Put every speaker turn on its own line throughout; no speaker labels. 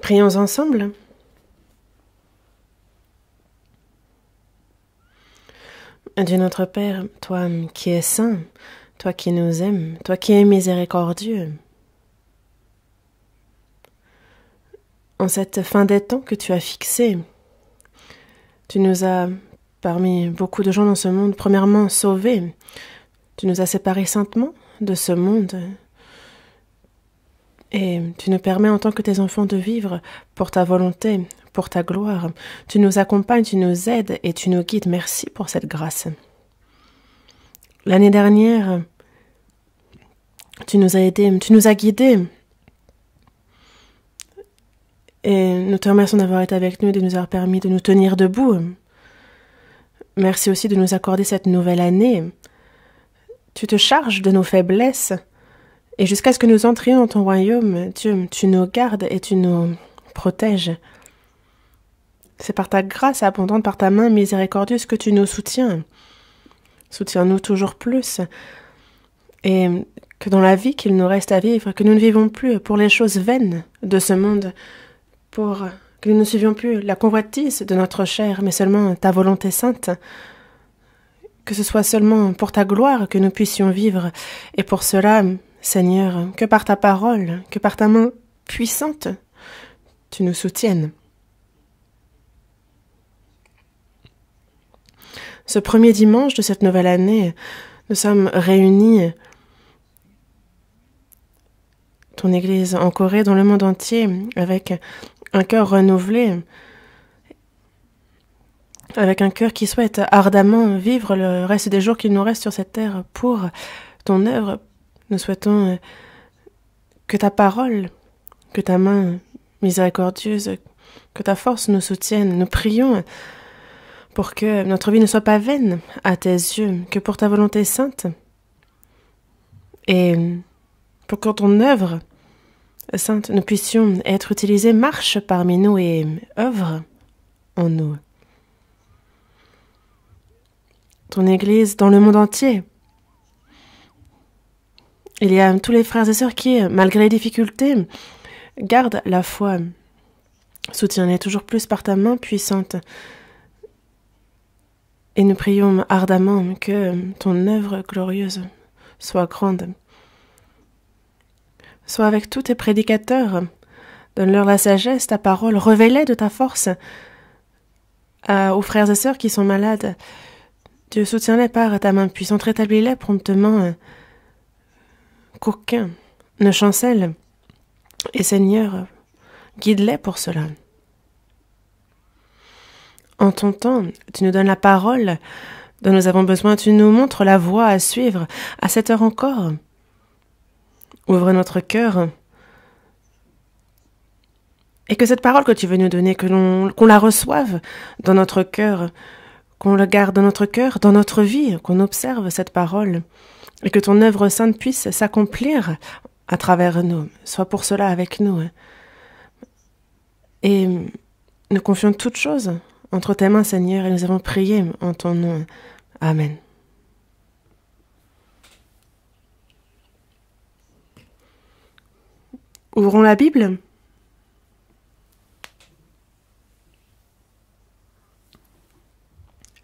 Prions ensemble. Dieu notre Père, toi qui es saint, toi qui nous aimes, toi qui es miséricordieux, en cette fin des temps que tu as fixée, tu nous as, parmi beaucoup de gens dans ce monde, premièrement sauvés, tu nous as séparés saintement de ce monde, et tu nous permets en tant que tes enfants de vivre pour ta volonté, pour ta gloire. Tu nous accompagnes, tu nous aides et tu nous guides. Merci pour cette grâce. L'année dernière, tu nous as aidés, tu nous as guidés. Et nous te remercions d'avoir été avec nous et de nous avoir permis de nous tenir debout. Merci aussi de nous accorder cette nouvelle année. Tu te charges de nos faiblesses et jusqu'à ce que nous entrions dans ton royaume, Dieu, tu nous gardes et tu nous protèges. C'est par ta grâce abondante, par ta main miséricordieuse que tu nous soutiens. Soutiens-nous toujours plus. Et que dans la vie qu'il nous reste à vivre, que nous ne vivons plus pour les choses vaines de ce monde, pour que nous ne suivions plus la convoitise de notre chair, mais seulement ta volonté sainte, que ce soit seulement pour ta gloire que nous puissions vivre. Et pour cela, Seigneur, que par ta parole, que par ta main puissante, tu nous soutiennes. Ce premier dimanche de cette nouvelle année, nous sommes réunis, ton Église en Corée, dans le monde entier, avec un cœur renouvelé, avec un cœur qui souhaite ardemment vivre le reste des jours qu'il nous reste sur cette terre pour ton œuvre, nous souhaitons euh, que ta parole, que ta main miséricordieuse, que ta force nous soutienne. Nous prions pour que notre vie ne soit pas vaine à tes yeux, que pour ta volonté sainte et pour que ton œuvre sainte, nous puissions être utilisés, marche parmi nous et œuvre en nous. Ton Église dans le monde entier, il y a tous les frères et sœurs qui, malgré les difficultés, gardent la foi. Soutiens-les toujours plus par ta main puissante. Et nous prions ardemment que ton œuvre glorieuse soit grande. Sois avec tous tes prédicateurs. Donne-leur la sagesse, ta parole. révélée de ta force euh, aux frères et sœurs qui sont malades. Dieu soutiens-les par ta main puissante. Rétablis-les promptement. Euh, qu'aucun ne chancelle. Et Seigneur, guide-les pour cela. En ton temps, tu nous donnes la parole dont nous avons besoin, tu nous montres la voie à suivre à cette heure encore. Ouvre notre cœur et que cette parole que tu veux nous donner, que l'on, qu'on la reçoive dans notre cœur, qu'on le garde dans notre cœur, dans notre vie, qu'on observe cette parole, et que ton œuvre sainte puisse s'accomplir à travers nous. soit pour cela avec nous. Hein. Et nous confions toutes choses entre tes mains, Seigneur, et nous avons prié en ton nom. Amen. Ouvrons la Bible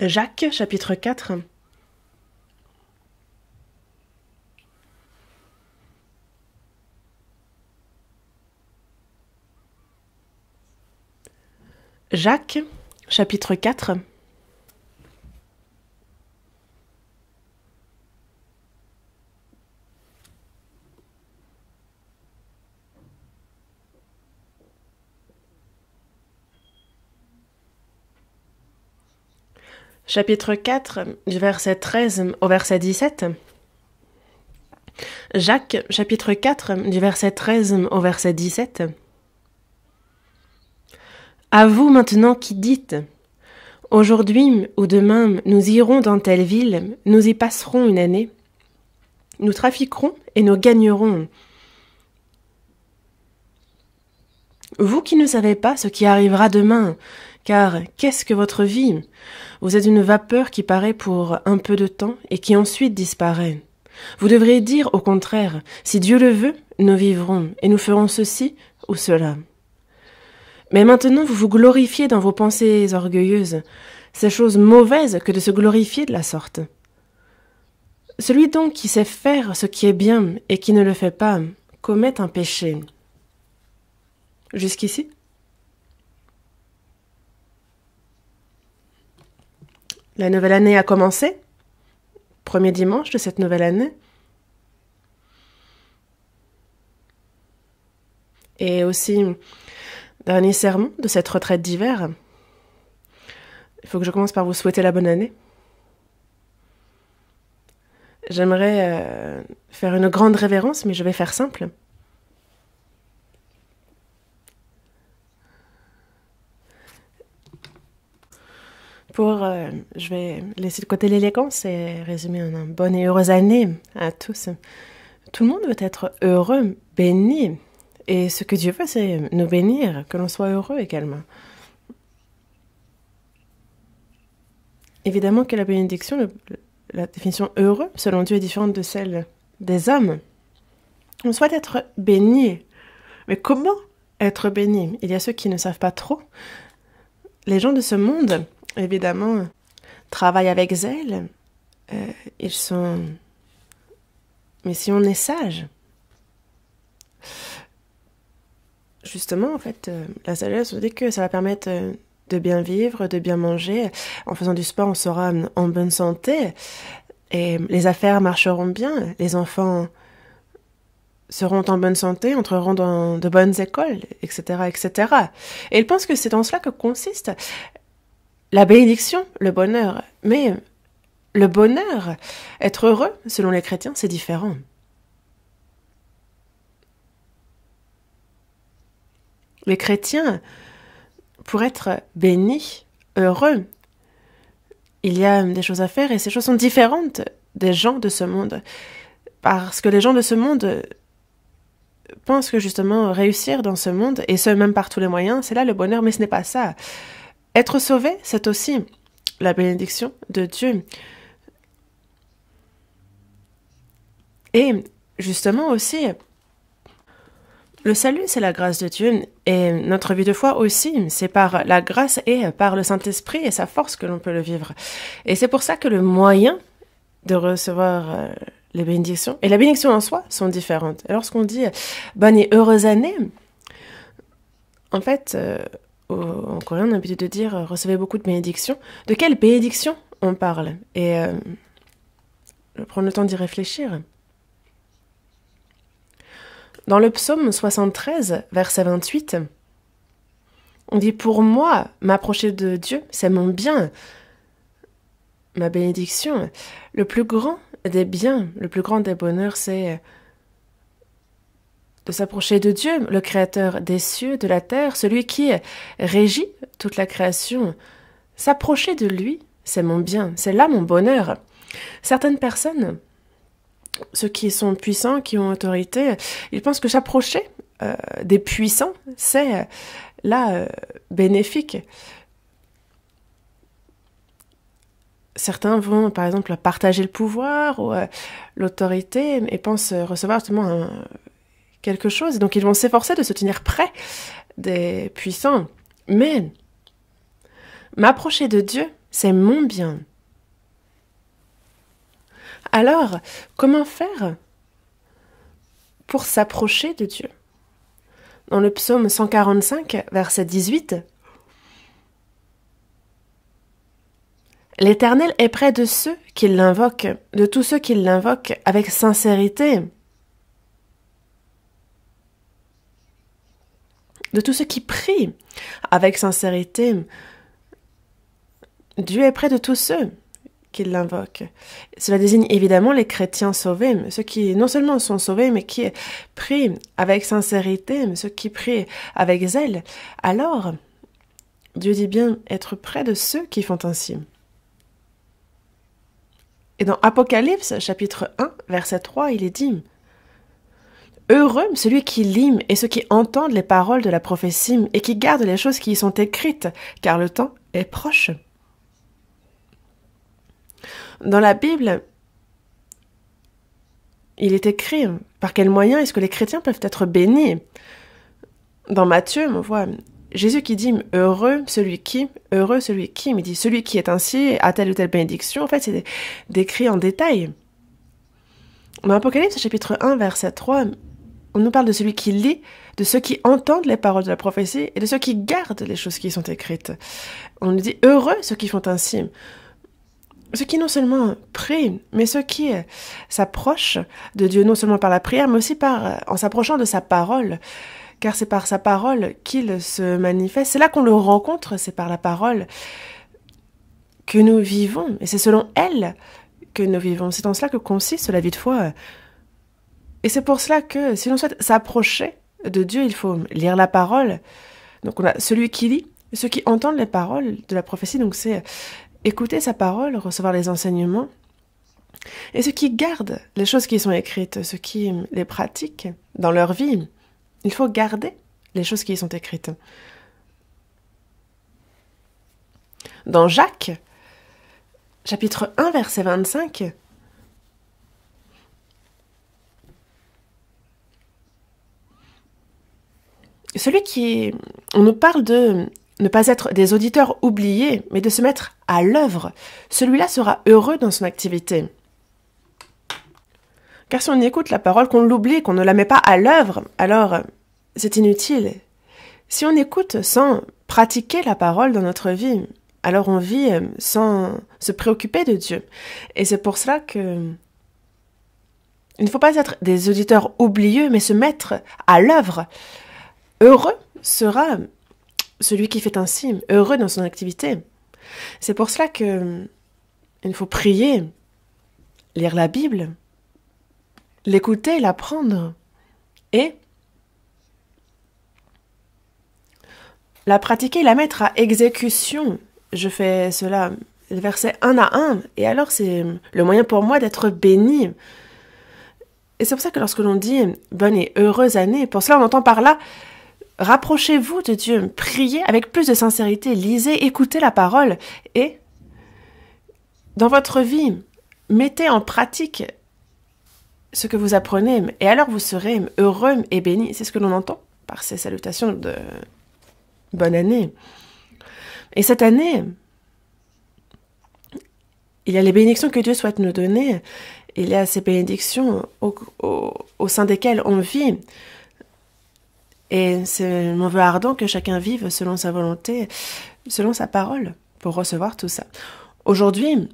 Jacques chapitre 4 Jacques chapitre 4 chapitre 4, du verset 13 au verset 17. Jacques, chapitre 4, du verset 13 au verset 17. À vous maintenant qui dites Aujourd'hui ou demain, nous irons dans telle ville, nous y passerons une année, nous trafiquerons et nous gagnerons. Vous qui ne savez pas ce qui arrivera demain, car qu'est-ce que votre vie Vous êtes une vapeur qui paraît pour un peu de temps et qui ensuite disparaît. Vous devriez dire au contraire, si Dieu le veut, nous vivrons et nous ferons ceci ou cela. Mais maintenant vous vous glorifiez dans vos pensées orgueilleuses. C'est chose mauvaise que de se glorifier de la sorte. Celui donc qui sait faire ce qui est bien et qui ne le fait pas commet un péché. Jusqu'ici La nouvelle année a commencé. Premier dimanche de cette nouvelle année. Et aussi, dernier sermon de cette retraite d'hiver. Il faut que je commence par vous souhaiter la bonne année. J'aimerais euh, faire une grande révérence, mais je vais faire simple. Pour, euh, je vais laisser de côté l'élégance et résumer en un bonne et heureuse année à tous. Tout le monde veut être heureux, béni. Et ce que Dieu veut, c'est nous bénir, que l'on soit heureux également. Évidemment que la bénédiction, la définition heureux, selon Dieu, est différente de celle des hommes. On souhaite être béni. Mais comment être béni Il y a ceux qui ne savent pas trop. Les gens de ce monde évidemment, travaillent avec zèle. Euh, ils sont... Mais si on est sage, justement, en fait, euh, la sagesse, on dit que ça va permettre euh, de bien vivre, de bien manger. En faisant du sport, on sera en bonne santé. Et les affaires marcheront bien. Les enfants seront en bonne santé, entreront dans de bonnes écoles, etc., etc. Et ils pensent que c'est dans cela que consiste la bénédiction, le bonheur. Mais euh, le bonheur, être heureux, selon les chrétiens, c'est différent. Les chrétiens, pour être bénis, heureux, il y a des choses à faire et ces choses sont différentes des gens de ce monde. Parce que les gens de ce monde pensent que justement réussir dans ce monde, et ce même par tous les moyens, c'est là le bonheur, mais ce n'est pas ça. Être sauvé, c'est aussi la bénédiction de Dieu. Et justement aussi, le salut, c'est la grâce de Dieu et notre vie de foi aussi, c'est par la grâce et par le Saint-Esprit et sa force que l'on peut le vivre. Et c'est pour ça que le moyen de recevoir euh, les bénédictions et la bénédiction en soi sont différentes. Et lorsqu'on dit bonne et heureuse année, en fait, euh, en coréen, on a l'habitude de dire euh, recevez beaucoup de bénédictions. De quelles bénédictions on parle Et euh, prendre le temps d'y réfléchir. Dans le psaume 73, verset 28, on dit Pour moi, m'approcher de Dieu, c'est mon bien, ma bénédiction. Le plus grand des biens, le plus grand des bonheurs, c'est de s'approcher de Dieu, le Créateur des cieux, de la terre, celui qui régit toute la création. S'approcher de lui, c'est mon bien, c'est là mon bonheur. Certaines personnes, ceux qui sont puissants, qui ont autorité, ils pensent que s'approcher euh, des puissants, c'est euh, là euh, bénéfique. Certains vont, par exemple, partager le pouvoir ou l'autorité et pensent recevoir justement un, quelque chose. Donc ils vont s'efforcer de se tenir près des puissants. Mais m'approcher de Dieu, c'est mon bien. Alors, comment faire pour s'approcher de Dieu Dans le psaume 145, verset 18, L'Éternel est près de ceux qui l'invoquent, de tous ceux qui l'invoquent avec sincérité. de tous ceux qui prient avec sincérité. Dieu est près de tous ceux qui l'invoquent. Cela désigne évidemment les chrétiens sauvés, ceux qui non seulement sont sauvés, mais qui prient avec sincérité, ceux qui prient avec zèle. Alors, Dieu dit bien être près de ceux qui font ainsi. Et dans Apocalypse chapitre 1, verset 3, il est dit Heureux celui qui lime et ceux qui entendent les paroles de la prophétie et qui gardent les choses qui y sont écrites, car le temps est proche. Dans la Bible, il est écrit par quels moyens est-ce que les chrétiens peuvent être bénis. Dans Matthieu, on voit Jésus qui dit heureux celui qui, heureux celui qui, mais dit celui qui est ainsi a telle ou telle bénédiction. En fait, c'est décrit en détail. Dans Apocalypse chapitre 1, verset 3, on nous parle de celui qui lit, de ceux qui entendent les paroles de la prophétie et de ceux qui gardent les choses qui sont écrites. On nous dit heureux ceux qui font ainsi. Ceux qui non seulement prient, mais ceux qui s'approchent de Dieu non seulement par la prière, mais aussi par, en s'approchant de sa parole. Car c'est par sa parole qu'il se manifeste. C'est là qu'on le rencontre, c'est par la parole que nous vivons. Et c'est selon elle que nous vivons. C'est en cela que consiste la vie de foi et c'est pour cela que si l'on souhaite s'approcher de Dieu, il faut lire la parole. Donc on a celui qui lit, ceux qui entendent les paroles de la prophétie, donc c'est euh, écouter sa parole, recevoir les enseignements. Et ceux qui gardent les choses qui sont écrites, ceux qui euh, les pratiquent dans leur vie, il faut garder les choses qui sont écrites. Dans Jacques, chapitre 1, verset 25, celui qui On nous parle de ne pas être des auditeurs oubliés, mais de se mettre à l'œuvre. Celui-là sera heureux dans son activité. Car si on écoute la parole, qu'on l'oublie, qu'on ne la met pas à l'œuvre, alors c'est inutile. Si on écoute sans pratiquer la parole dans notre vie, alors on vit euh, sans se préoccuper de Dieu. Et c'est pour cela que il ne faut pas être des auditeurs oublieux, mais se mettre à l'œuvre. Heureux sera celui qui fait ainsi, heureux dans son activité. C'est pour cela que euh, il faut prier, lire la Bible, l'écouter, l'apprendre et la pratiquer, la mettre à exécution. Je fais cela verset un à un et alors c'est le moyen pour moi d'être béni. Et c'est pour ça que lorsque l'on dit bonne et heureuse année, pour cela on entend par là rapprochez-vous de Dieu, priez avec plus de sincérité, lisez, écoutez la parole et dans votre vie, mettez en pratique ce que vous apprenez et alors vous serez heureux et béni. C'est ce que l'on entend par ces salutations de bonne année. Et cette année, il y a les bénédictions que Dieu souhaite nous donner. Il y a ces bénédictions au, au sein desquelles on vit. Et c'est mon vœu ardent que chacun vive selon sa volonté, selon sa parole, pour recevoir tout ça. Aujourd'hui,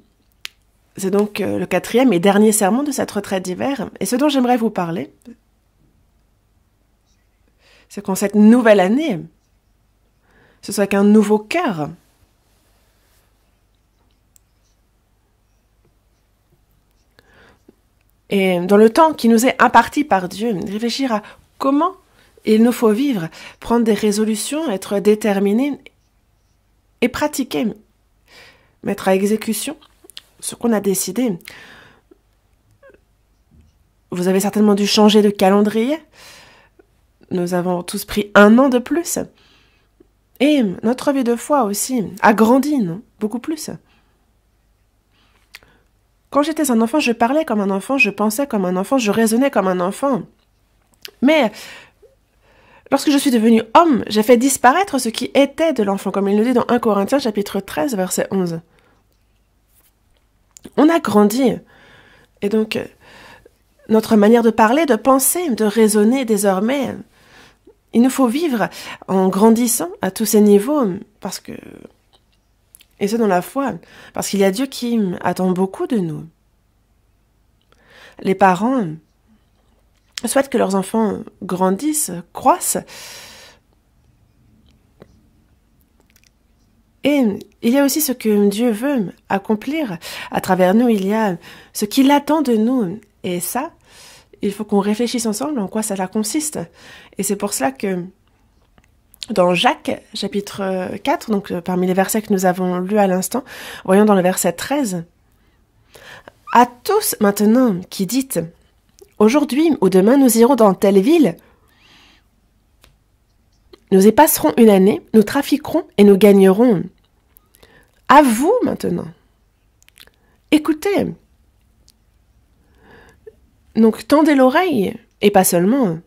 c'est donc euh, le quatrième et dernier serment de cette retraite d'hiver. Et ce dont j'aimerais vous parler, c'est qu'en cette nouvelle année, ce soit qu'un nouveau cœur. Et dans le temps qui nous est imparti par Dieu, réfléchir à comment il nous faut vivre, prendre des résolutions, être déterminé et pratiquer, mettre à exécution ce qu'on a décidé. Vous avez certainement dû changer de calendrier. Nous avons tous pris un an de plus. Et notre vie de foi aussi a grandi, non Beaucoup plus. Quand j'étais un enfant, je parlais comme un enfant, je pensais comme un enfant, je raisonnais comme un enfant. Mais Lorsque je suis devenu homme, j'ai fait disparaître ce qui était de l'enfant, comme il le dit dans 1 Corinthiens chapitre 13, verset 11. On a grandi. Et donc, euh, notre manière de parler, de penser, de raisonner désormais, il nous faut vivre en grandissant à tous ces niveaux, parce que... Et ce, dans la foi, parce qu'il y a Dieu qui attend beaucoup de nous. Les parents, souhaitent que leurs enfants grandissent, croissent. Et il y a aussi ce que Dieu veut accomplir à travers nous, il y a ce qu'il attend de nous. Et ça, il faut qu'on réfléchisse ensemble en quoi cela consiste. Et c'est pour cela que dans Jacques, chapitre 4, donc euh, parmi les versets que nous avons lus à l'instant, voyons dans le verset 13, à tous maintenant qui dites, Aujourd'hui ou demain, nous irons dans telle ville. Nous y passerons une année, nous trafiquerons et nous gagnerons. À vous maintenant. Écoutez. Donc tendez l'oreille, et pas seulement.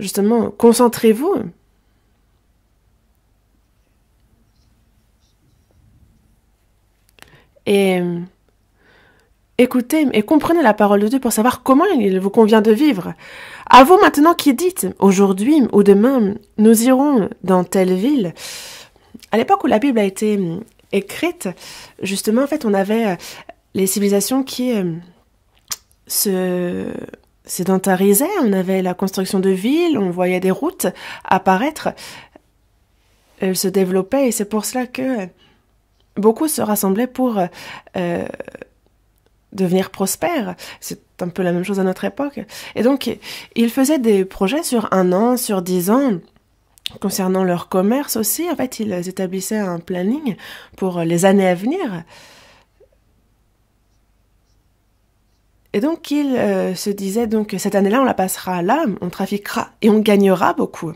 Justement, concentrez-vous. Et écoutez et comprenez la parole de Dieu pour savoir comment il vous convient de vivre. À vous maintenant qui dites, aujourd'hui ou demain, nous irons dans telle ville. À l'époque où la Bible a été euh, écrite, justement, en fait, on avait euh, les civilisations qui euh, se sédentarisaient, on avait la construction de villes, on voyait des routes apparaître, elles se développaient et c'est pour cela que beaucoup se rassemblaient pour devenir prospère. C'est un peu la même chose à notre époque. Et donc, ils faisaient des projets sur un an, sur dix ans. Concernant leur commerce aussi, en fait, ils établissaient un planning pour les années à venir. Et donc, ils euh, se disaient donc cette année-là, on la passera là, on trafiquera et on gagnera beaucoup.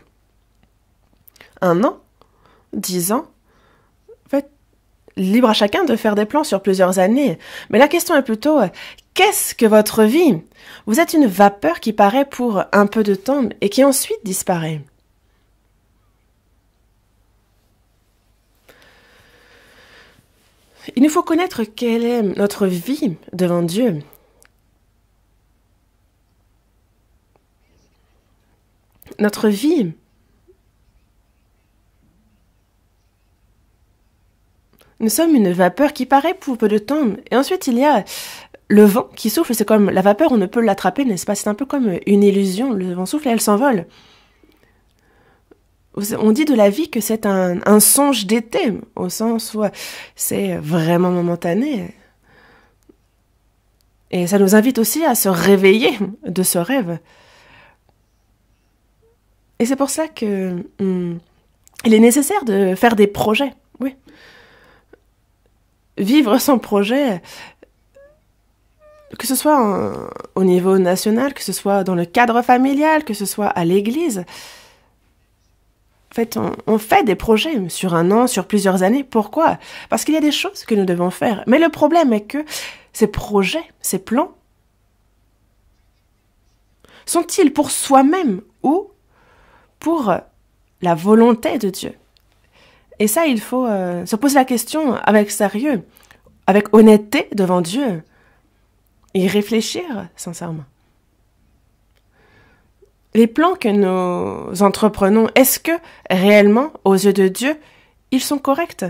Un an, dix ans, libre à chacun de faire des plans sur plusieurs années. Mais la question est plutôt, euh, qu'est-ce que votre vie Vous êtes une vapeur qui paraît pour un peu de temps et qui ensuite disparaît. Il nous faut connaître quelle est notre vie devant Dieu. Notre vie Nous sommes une vapeur qui paraît pour peu de temps. Et ensuite, il y a le vent qui souffle. C'est comme la vapeur, on ne peut l'attraper, n'est-ce pas C'est un peu comme une illusion. Le vent souffle et elle s'envole. On dit de la vie que c'est un, songe d'été, au sens où c'est vraiment momentané. Et ça nous invite aussi à se réveiller de ce rêve. Et c'est pour ça que hmm, il est nécessaire de faire des projets vivre son projet, que ce soit au niveau national, que ce soit dans le cadre familial, que ce soit à l'église, en fait, on, fait des projets sur un an, sur plusieurs années. Pourquoi Parce qu'il y a des choses que nous devons faire. Mais le problème est que ces projets, ces plans, sont-ils pour soi-même ou pour la volonté de Dieu et ça, il faut euh, se poser la question avec sérieux, avec honnêteté devant Dieu, et réfléchir sincèrement. Les plans que nous entreprenons, est-ce que réellement, aux yeux de Dieu, ils sont corrects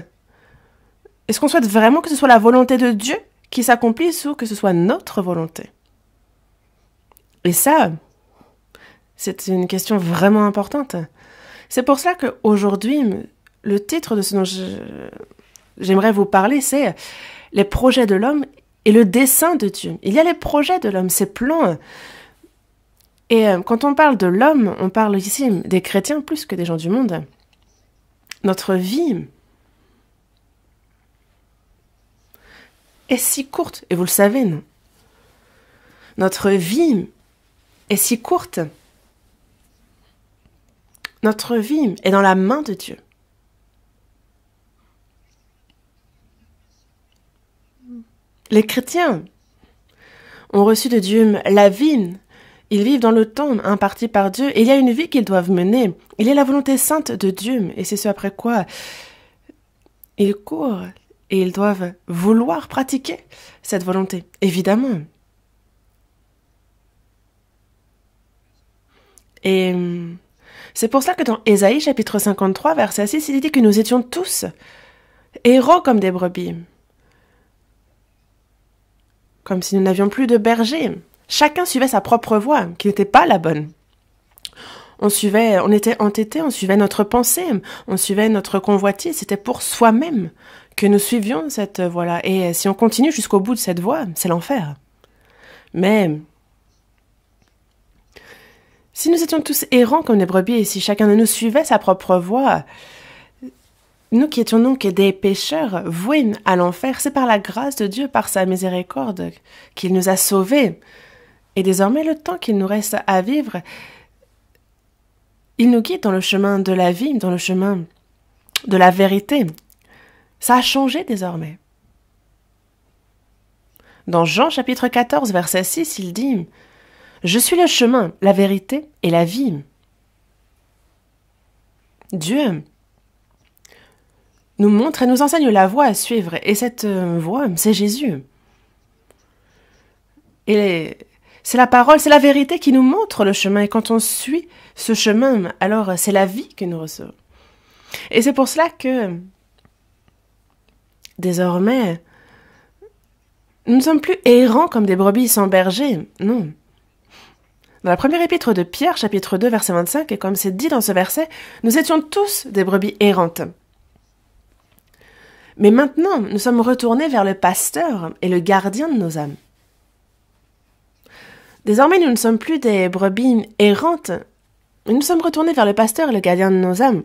Est-ce qu'on souhaite vraiment que ce soit la volonté de Dieu qui s'accomplisse ou que ce soit notre volonté Et ça, c'est une question vraiment importante. C'est pour cela qu'aujourd'hui, le titre de ce dont j'aimerais vous parler, c'est les projets de l'homme et le dessein de Dieu. Il y a les projets de l'homme, ces plans. Et euh, quand on parle de l'homme, on parle ici des chrétiens plus que des gens du monde. Notre vie est si courte, et vous le savez, non Notre vie est si courte. Notre vie est dans la main de Dieu. Les chrétiens ont reçu de Dieu la vie. Ils vivent dans le temps imparti par Dieu et il y a une vie qu'ils doivent mener. Il est la volonté sainte de Dieu et c'est ce après quoi ils courent et ils doivent vouloir pratiquer cette volonté, évidemment. Et euh, c'est pour ça que dans Ésaïe chapitre 53 verset 6, il dit que nous étions tous héros comme des brebis comme si nous n'avions plus de berger. Chacun suivait sa propre voie, qui n'était pas la bonne. On suivait, on était entêté, on suivait notre pensée, on suivait notre convoitise, c'était pour soi-même que nous suivions cette voie Et si on continue jusqu'au bout de cette voie, c'est l'enfer. Mais si nous étions tous errants comme des brebis et si chacun de nous suivait sa propre voie, nous qui étions donc des pécheurs voués à l'enfer, c'est par la grâce de Dieu, par sa miséricorde, qu'il nous a sauvés. Et désormais, le temps qu'il nous reste à vivre, il nous guide dans le chemin de la vie, dans le chemin de la vérité. Ça a changé désormais. Dans Jean chapitre 14, verset 6, il dit Je suis le chemin, la vérité et la vie. Dieu nous montre et nous enseigne la voie à suivre. Et cette euh, voie, c'est Jésus. Et c'est la parole, c'est la vérité qui nous montre le chemin. Et quand on suit ce chemin, alors euh, c'est la vie que nous recevons. Et c'est pour cela que désormais, nous ne sommes plus errants comme des brebis sans berger. Non. Dans la première épître de Pierre, chapitre 2, verset 25, et comme c'est dit dans ce verset, nous étions tous des brebis errantes. Mais maintenant, nous sommes retournés vers le pasteur et le gardien de nos âmes. Désormais, nous ne sommes plus des brebis errantes, nous sommes retournés vers le pasteur et le gardien de nos âmes.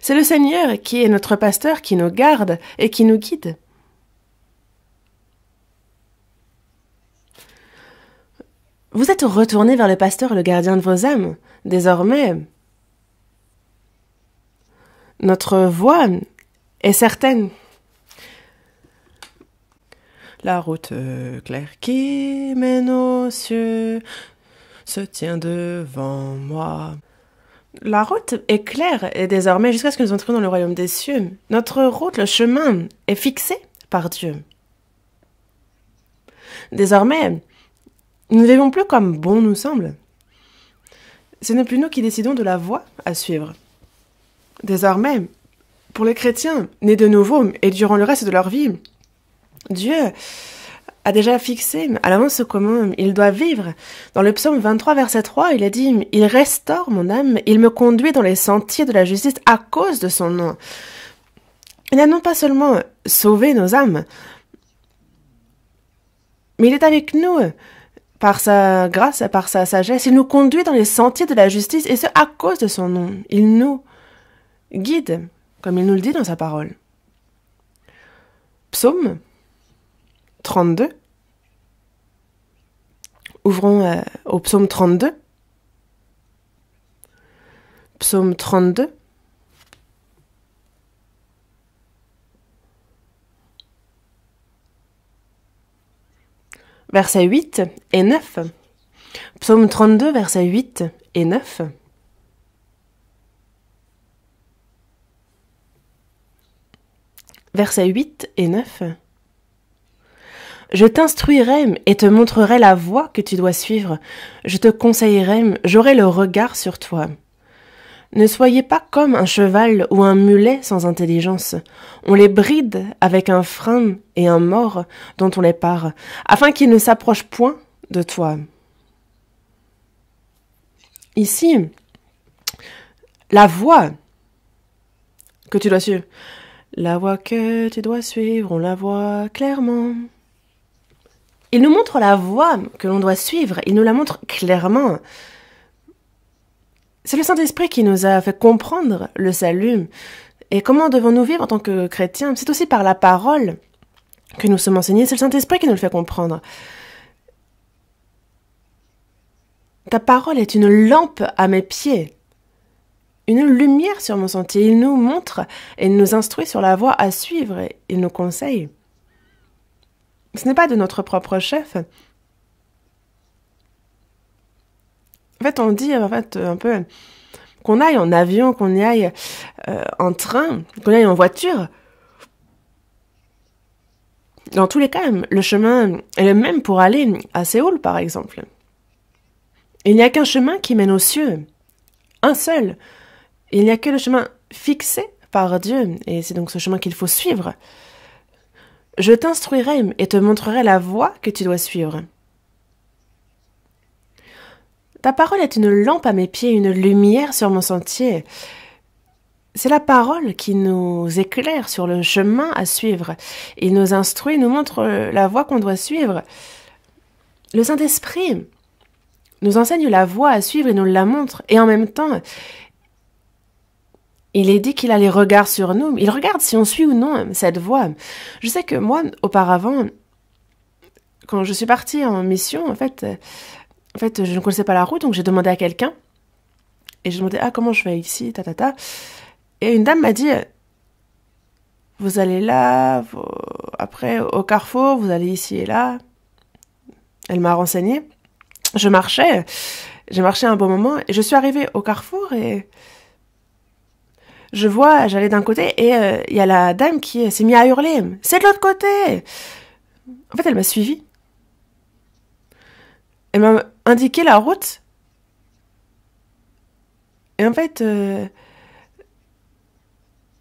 C'est le Seigneur qui est notre pasteur, qui nous garde et qui nous guide. Vous êtes retournés vers le pasteur et le gardien de vos âmes. Désormais, notre voix est certaine. La route euh, claire qui mène aux cieux se tient devant moi. La route est claire et désormais jusqu'à ce que nous entrions dans le royaume des cieux. Notre route, le chemin, est fixé par Dieu. Désormais, nous ne vivons plus comme bon nous semble. Ce n'est plus nous qui décidons de la voie à suivre. Désormais, pour les chrétiens, nés de nouveau et durant le reste de leur vie, Dieu a déjà fixé à l'avance comment il doit vivre. Dans le psaume 23, verset 3, il a dit Il restaure mon âme, il me conduit dans les sentiers de la justice à cause de son nom. Il n'a non pas seulement sauvé nos âmes, mais il est avec nous par sa grâce et par sa sagesse. Il nous conduit dans les sentiers de la justice et ce à cause de son nom. Il nous guide comme il nous le dit dans sa parole. Psaume 32. Ouvrons euh, au psaume 32. Psaume 32. verset 8 et 9. Psaume 32, verset 8 et 9. versets 8 et 9. Je t'instruirai et te montrerai la voie que tu dois suivre. Je te conseillerai, j'aurai le regard sur toi. Ne soyez pas comme un cheval ou un mulet sans intelligence. On les bride avec un frein et un mort dont on les pare, afin qu'ils ne s'approchent point de toi. Ici, la voie que tu dois suivre. La voie que tu dois suivre, on la voit clairement. Il nous montre la voie que l'on doit suivre, il nous la montre clairement. C'est le Saint-Esprit qui nous a fait comprendre le salut. Et comment devons-nous vivre en tant que chrétiens C'est aussi par la parole que nous sommes enseignés, c'est le Saint-Esprit qui nous le fait comprendre. Ta parole est une lampe à mes pieds une lumière sur mon sentier. Il nous montre et nous instruit sur la voie à suivre Il nous conseille. Ce n'est pas de notre propre chef. En fait, on dit en fait un peu qu'on aille en avion, qu'on y aille euh, en train, qu'on aille en voiture. Dans tous les cas, le chemin est le même pour aller à Séoul, par exemple. Il n'y a qu'un chemin qui mène aux cieux. Un seul, il n'y a que le chemin fixé par Dieu, et c'est donc ce chemin qu'il faut suivre. Je t'instruirai et te montrerai la voie que tu dois suivre. Ta parole est une lampe à mes pieds, une lumière sur mon sentier. C'est la parole qui nous éclaire sur le chemin à suivre. Il nous instruit, nous montre la voie qu'on doit suivre. Le Saint-Esprit nous enseigne la voie à suivre et nous la montre. Et en même temps, il est dit qu'il a les regards sur nous. Il regarde si on suit ou non euh, cette voie. Je sais que moi, auparavant, quand je suis partie en mission, en fait, euh, en fait je ne connaissais pas la route, donc j'ai demandé à quelqu'un. Et j'ai demandé, ah, comment je vais ici, ta, ta, ta. Et une dame m'a dit, vous allez là, après au carrefour, vous allez ici et là. Elle m'a renseigné. Je marchais, j'ai marché un bon moment, et je suis arrivée au carrefour et je vois, j'allais d'un côté et euh, il y a la dame qui s'est mise à hurler. C'est de l'autre côté En fait, elle m'a suivi. Elle m'a indiqué la route. Et en fait, euh,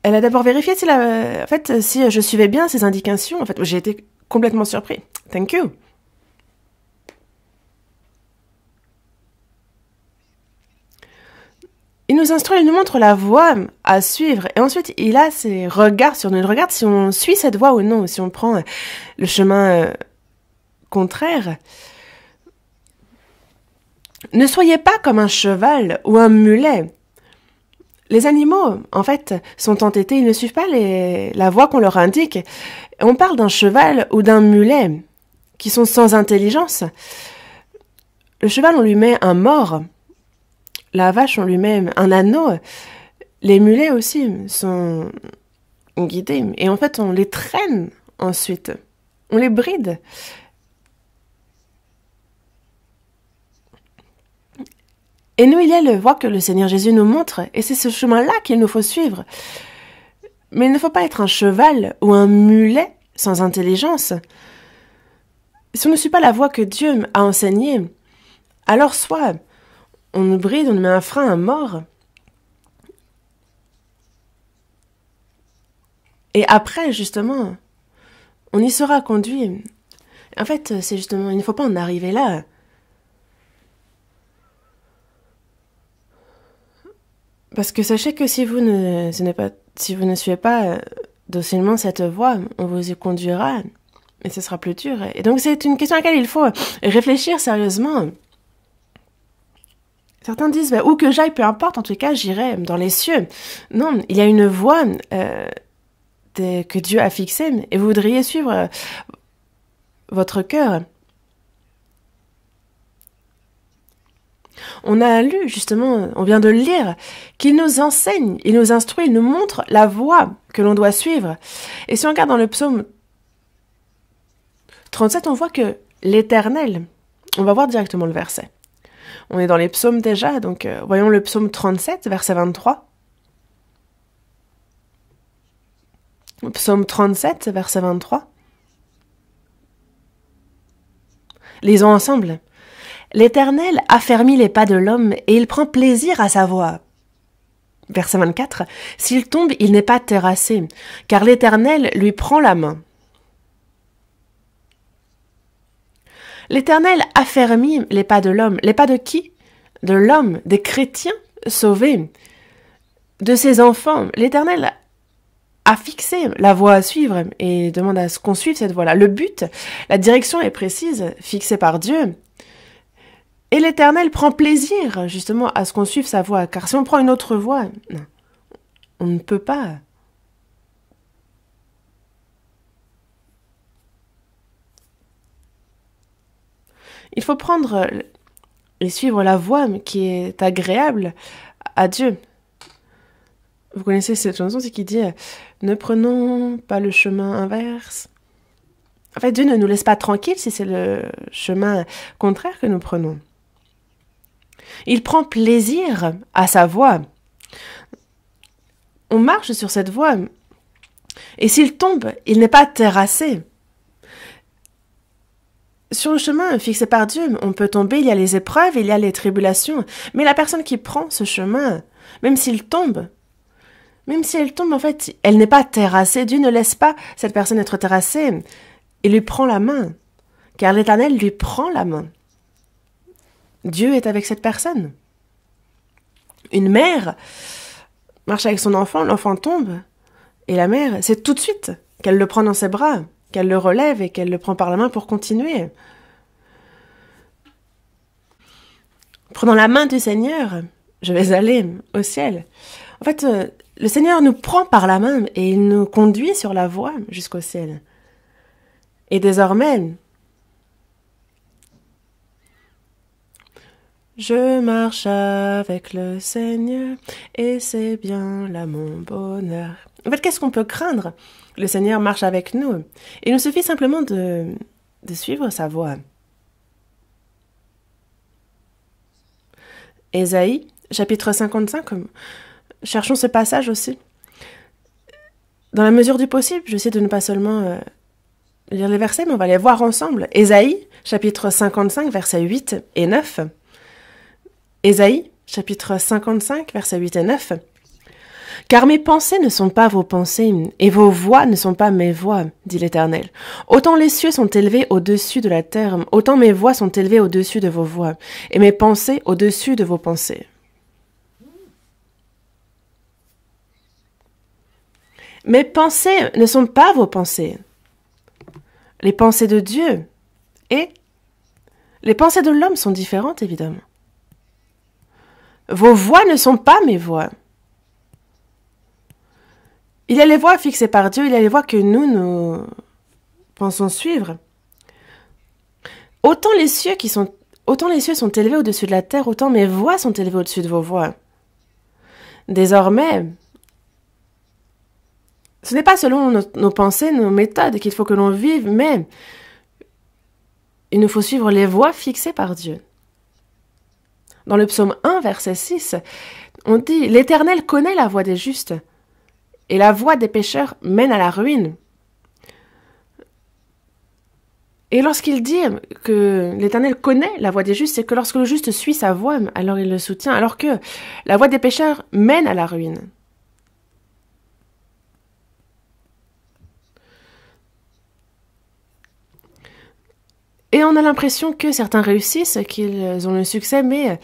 elle a d'abord vérifié si, en fait, si je suivais bien ses indications. En fait, j'ai été complètement surpris. Thank you. Il nous instruit, il nous montre la voie à suivre. Et ensuite, il a ses regards sur nous. Il regarde si on suit cette voie ou non, si on prend euh, le chemin euh, contraire. Ne soyez pas comme un cheval ou un mulet. Les animaux, en fait, sont entêtés, ils ne suivent pas les... la voie qu'on leur indique. On parle d'un cheval ou d'un mulet, qui sont sans intelligence. Le cheval, on lui met un mort, la vache en lui-même, un anneau. Les mulets aussi sont guidés. Et en fait, on les traîne ensuite. On les bride. Et nous, il a le voie que le Seigneur Jésus nous montre, et c'est ce chemin-là qu'il nous faut suivre. Mais il ne faut pas être un cheval ou un mulet sans intelligence. Si on ne suit pas la voie que Dieu a enseignée, alors soit on nous bride, on nous met un frein à mort. Et après, justement, on y sera conduit. En fait, c'est justement, il ne faut pas en arriver là. Parce que sachez que si vous ne, ce pas, si vous ne suivez pas euh, docilement cette voie, on vous y conduira mais ce sera plus dur. Et donc c'est une question à laquelle il faut réfléchir sérieusement. Certains disent, bah, où que j'aille, peu importe, en tout cas, j'irai dans les cieux. Non, il y a une voie euh, que Dieu a fixée et vous voudriez suivre euh, votre cœur. On a lu, justement, on vient de le lire, qu'il nous enseigne, il nous instruit, il nous montre la voie que l'on doit suivre. Et si on regarde dans le psaume 37, on voit que l'Éternel, on va voir directement le verset. On est dans les psaumes déjà, donc euh, voyons le psaume 37, verset 23. Psaume 37, verset 23. Lisons ensemble. L'Éternel affermit les pas de l'homme et il prend plaisir à sa voix. Verset 24. S'il tombe, il n'est pas terrassé, car l'Éternel lui prend la main. L'Éternel affermit les pas de l'homme. Les pas de qui De l'homme, des chrétiens sauvés, de ses enfants. L'Éternel a fixé la voie à suivre et demande à ce qu'on suive cette voie-là. Le but, la direction est précise, fixée par Dieu. Et l'Éternel prend plaisir justement à ce qu'on suive sa voie, car si on prend une autre voie, on ne peut pas Il faut prendre euh, et suivre la voie qui est agréable à Dieu. Vous connaissez cette chanson qui dit euh, Ne prenons pas le chemin inverse. En fait, Dieu ne nous laisse pas tranquilles si c'est le chemin contraire que nous prenons. Il prend plaisir à sa voie. On marche sur cette voie. Et s'il tombe, il n'est pas terrassé. Sur le chemin fixé par Dieu, on peut tomber, il y a les épreuves, il y a les tribulations, mais la personne qui prend ce chemin, même s'il tombe, même si elle tombe, en fait, elle n'est pas terrassée. Dieu ne laisse pas cette personne être terrassée. Il lui prend la main, car l'Éternel lui prend la main. Dieu est avec cette personne. Une mère marche avec son enfant, l'enfant tombe, et la mère, c'est tout de suite qu'elle le prend dans ses bras qu'elle le relève et qu'elle le prend par la main pour continuer. Prenant la main du Seigneur, je vais aller au ciel. En fait, euh, le Seigneur nous prend par la main et il nous conduit sur la voie jusqu'au ciel. Et désormais, Je marche avec le Seigneur et c'est bien là mon bonheur. En fait, qu'est-ce qu'on peut craindre le Seigneur marche avec nous. Il nous suffit simplement de, de suivre sa voie. Ésaïe, chapitre 55, cherchons ce passage aussi. Dans la mesure du possible, je de ne pas seulement euh, lire les versets, mais on va les voir ensemble. Ésaïe, chapitre 55, versets 8 et 9. Ésaïe, chapitre 55, versets 8 et 9. Car mes pensées ne sont pas vos pensées, et vos voix ne sont pas mes voix, dit l'Éternel. Autant les cieux sont élevés au-dessus de la terre, autant mes voix sont élevées au-dessus de vos voix, et mes pensées au-dessus de vos pensées. Mes pensées ne sont pas vos pensées. Les pensées de Dieu et les pensées de l'homme sont différentes, évidemment. Vos voix ne sont pas mes voix. Il y a les voies fixées par Dieu, il y a les voies que nous, nous pensons suivre. Autant les cieux qui sont autant les cieux sont élevés au-dessus de la terre, autant mes voix sont élevées au-dessus de vos voies. Désormais, ce n'est pas selon nos, nos, pensées, nos méthodes qu'il faut que l'on vive, mais il nous faut suivre les voies fixées par Dieu. Dans le psaume 1, verset 6, on dit L'Éternel connaît la voie des justes, et la voie des pécheurs mène à la ruine. Et lorsqu'il dit que l'Éternel connaît la voie des justes, c'est que lorsque le juste suit sa voie, alors il le soutient, alors que la voie des pécheurs mène à la ruine. Et on a l'impression que certains réussissent, qu'ils ont le succès, mais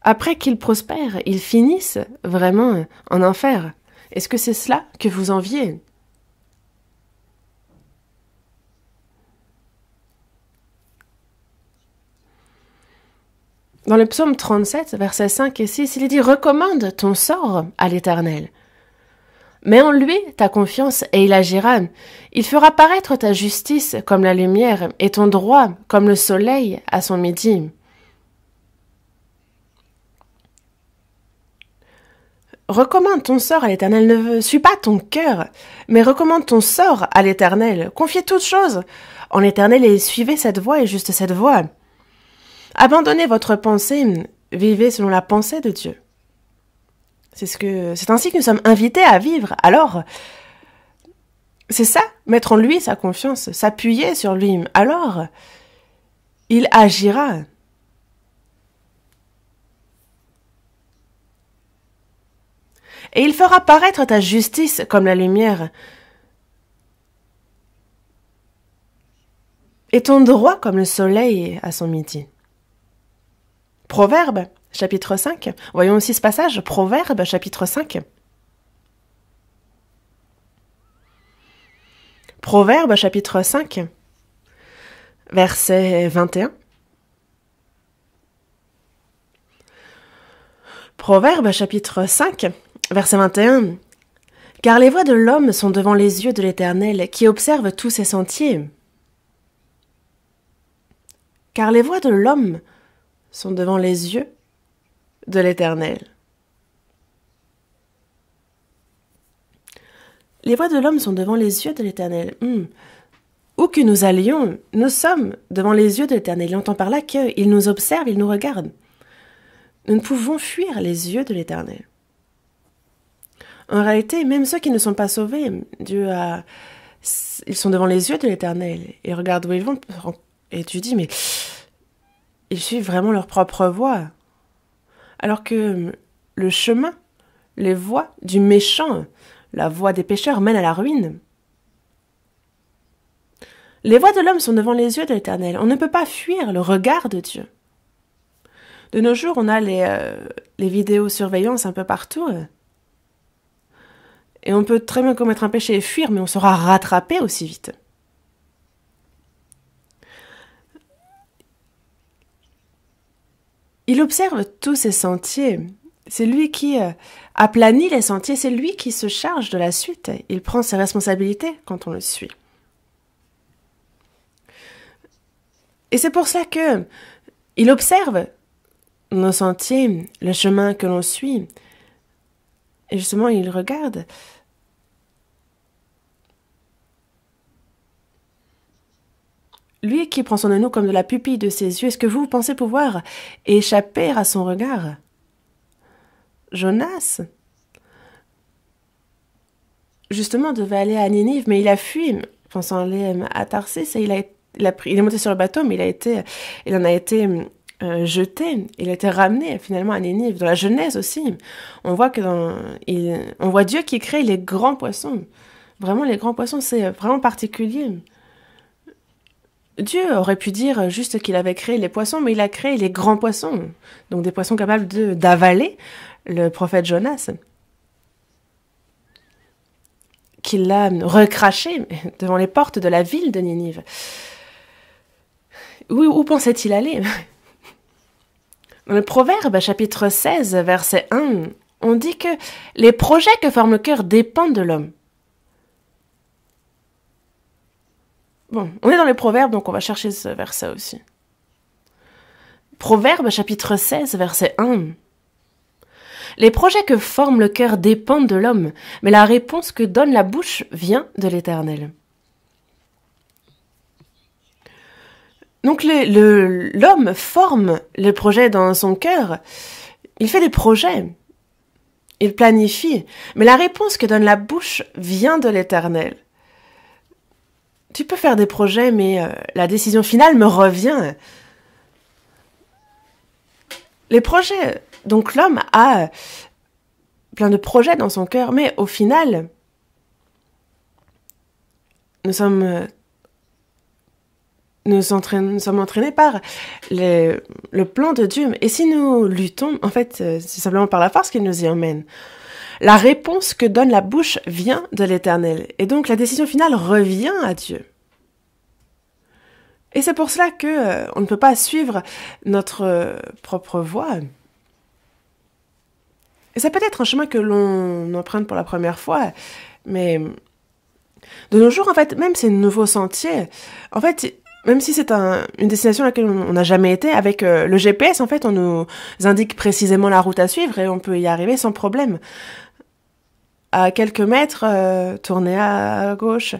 après qu'ils prospèrent, ils finissent vraiment en enfer. Est-ce que c'est cela que vous enviez Dans le psaume 37, versets 5 et 6, il dit Recommande ton sort à l'Éternel. Mets en lui ta confiance et il agira. Il fera paraître ta justice comme la lumière et ton droit comme le soleil à son midi. Recommande ton sort à l'Éternel, ne suis pas ton cœur, mais recommande ton sort à l'Éternel. Confiez toutes choses en l'Éternel et suivez cette voie et juste cette voie. Abandonnez votre pensée, vivez selon la pensée de Dieu. C'est ce que c'est ainsi que nous sommes invités à vivre. Alors, c'est ça, mettre en lui sa confiance, s'appuyer sur lui. Alors, il agira. et il fera paraître ta justice comme la lumière et ton droit comme le soleil à son midi. Proverbe, chapitre 5. Voyons aussi ce passage. Proverbe, chapitre 5. Proverbe, chapitre 5, verset 21. Proverbe, chapitre 5, verset 21. Car les voies de l'homme sont devant les yeux de l'Éternel, qui observe tous ses sentiers. Car les voies de l'homme sont devant les yeux de l'Éternel. Les voies de l'homme sont devant les yeux de l'Éternel. Hmm. Où que nous allions, nous sommes devant les yeux de l'Éternel. Il entend par là qu'il nous observe, il nous regarde. Nous ne pouvons fuir les yeux de l'Éternel. En réalité, même ceux qui ne sont pas sauvés, Dieu a... Ils sont devant les yeux de l'Éternel. et regardent où ils vont. Et tu dis, mais ils suivent vraiment leur propre voie. Alors que le chemin, les voies du méchant, la voie des pécheurs mène à la ruine. Les voies de l'homme sont devant les yeux de l'Éternel. On ne peut pas fuir le regard de Dieu. De nos jours, on a les, euh, vidéos les surveillance un peu partout. Euh, et on peut très bien commettre un péché et fuir, mais on sera rattrapé aussi vite. Il observe tous ses sentiers. C'est lui qui euh, aplanit les sentiers, c'est lui qui se charge de la suite. Il prend ses responsabilités quand on le suit. Et c'est pour ça que il observe nos sentiers, le chemin que l'on suit, et justement, il regarde. Lui qui prend son anneau comme de la pupille de ses yeux, est-ce que vous pensez pouvoir échapper à son regard Jonas, justement, devait aller à Ninive, mais il a fui, pensant aller à Tarsis, et il il est monté sur le bateau, mais il, a été, il en a été euh, jeté, il a été ramené finalement à Nénive. Dans la Genèse aussi, on voit que on voit Dieu qui crée les grands poissons. Vraiment, les grands poissons, c'est vraiment particulier. Dieu aurait pu dire juste qu'il avait créé les poissons, mais il a créé les grands poissons, donc des poissons capables d'avaler le prophète Jonas, qu'il l'a recraché devant les portes de la ville de Ninive. où pensait-il aller dans le Proverbe chapitre 16, verset 1, on dit que les projets que forme le cœur dépendent de l'homme. Bon, on est dans les Proverbes, donc on va chercher ce verset aussi. Proverbe chapitre 16, verset 1. Les projets que forme le cœur dépendent de l'homme, mais la réponse que donne la bouche vient de l'Éternel. Donc l'homme forme les projets dans son cœur. Il fait des projets. Il planifie. Mais la réponse que donne la bouche vient de l'éternel. Tu peux faire des projets, mais euh, la décision finale me revient. Les projets. Donc l'homme a euh, plein de projets dans son cœur, mais au final, nous sommes euh, nous sommes entraînés par le plan de Dieu. Et si nous luttons, en fait, euh, c'est simplement par la force qu'il nous y emmène. La réponse que donne la bouche vient de l'Éternel. Et donc la décision finale revient à Dieu. Et c'est pour cela que euh, on ne peut pas suivre notre euh, propre voie. Et ça peut être un chemin que l'on emprunte pour la première fois, mais de nos jours, en fait, même ces nouveaux sentiers, en fait, même si c'est une destination à laquelle on n'a jamais été, avec euh, le GPS, en fait, on nous indique précisément la route à suivre et on peut y arriver sans problème. À quelques mètres, euh, tourner à gauche,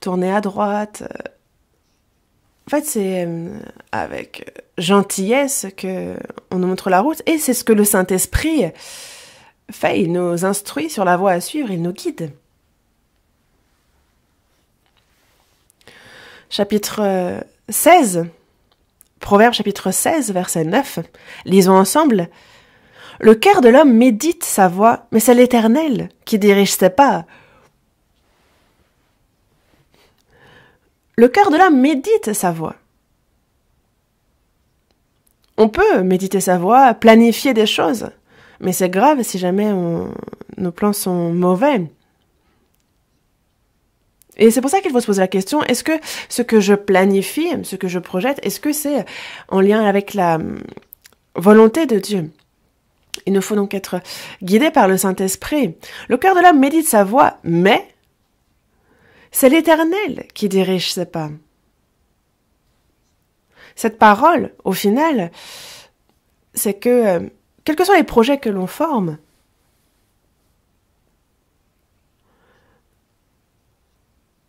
tourner à droite. Euh. En fait, c'est avec gentillesse que on nous montre la route et c'est ce que le Saint-Esprit fait. Il nous instruit sur la voie à suivre, il nous guide. chapitre 16, euh, Proverbe chapitre 16, verset 9. Lisons ensemble. Le cœur de l'homme médite sa voix, mais c'est l'Éternel qui dirige ses pas. Le cœur de l'homme médite sa voix. On peut méditer sa voix, planifier des choses, mais c'est grave si jamais nos plans sont mauvais. Et c'est pour ça qu'il faut se poser la question, est-ce que ce que je planifie, ce que je projette, est-ce que c'est en lien avec la hum, volonté de Dieu Il nous faut donc être guidés par le Saint-Esprit. Le cœur de l'homme médite sa voix, mais c'est l'Éternel qui dirige ses pas. Cette parole, au final, c'est que, euh, quels que soient les projets que l'on forme,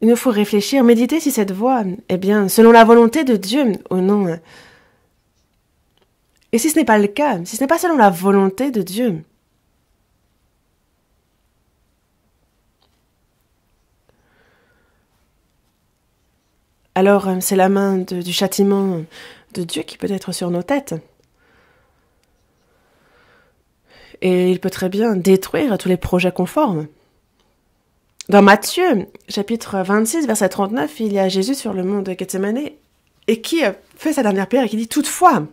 Il nous faut réfléchir, méditer si cette voie, eh bien, selon la volonté de Dieu ou non. Et si ce n'est pas le cas, si ce n'est pas selon la volonté de Dieu, alors euh, c'est la main du châtiment de Dieu qui peut être sur nos têtes. Et il peut très bien détruire tous les projets conformes. Dans Matthieu, chapitre 26, verset 39, il y a Jésus sur le mont de Gethsemane et qui euh, fait sa dernière prière et qui dit Toutefois,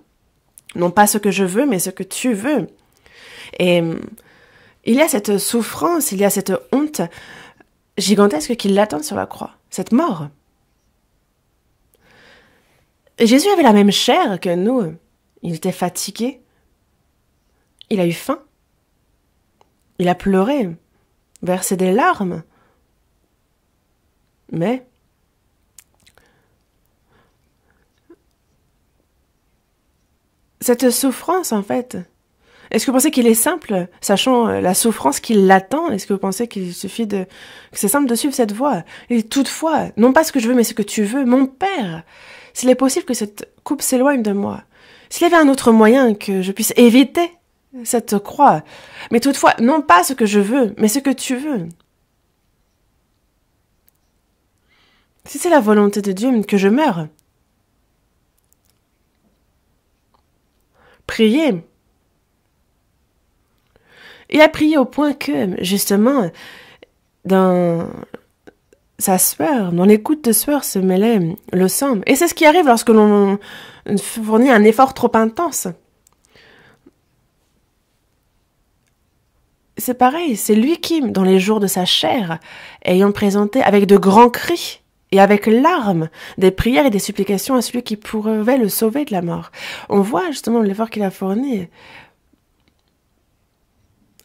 non pas ce que je veux, mais ce que tu veux. Et euh, il y a cette souffrance, il y a cette honte gigantesque qui l'attend sur la croix, cette mort. Jésus avait la même chair que nous. Il était fatigué. Il a eu faim. Il a pleuré, versé des larmes. Mais cette souffrance, en fait, est-ce que vous pensez qu'il est simple, sachant euh, la souffrance qui l'attend Est-ce que vous pensez qu'il suffit de... que c'est simple de suivre cette voie Et toutefois, non pas ce que je veux, mais ce que tu veux, mon père, s'il est possible que cette coupe s'éloigne de moi, s'il y avait un autre moyen que je puisse éviter cette croix, mais toutefois, non pas ce que je veux, mais ce que tu veux, Si c'est la volonté de Dieu que je meure, priez. Il a prié au point que, justement, dans sa sueur, dans l'écoute de sueur se mêlait le sang. Et c'est ce qui arrive lorsque l'on fournit un effort trop intense. C'est pareil, c'est lui qui, dans les jours de sa chair, ayant présenté avec de grands cris, et avec larmes des prières et des supplications à celui qui pourrait le sauver de la mort. On voit justement l'effort qu'il a fourni.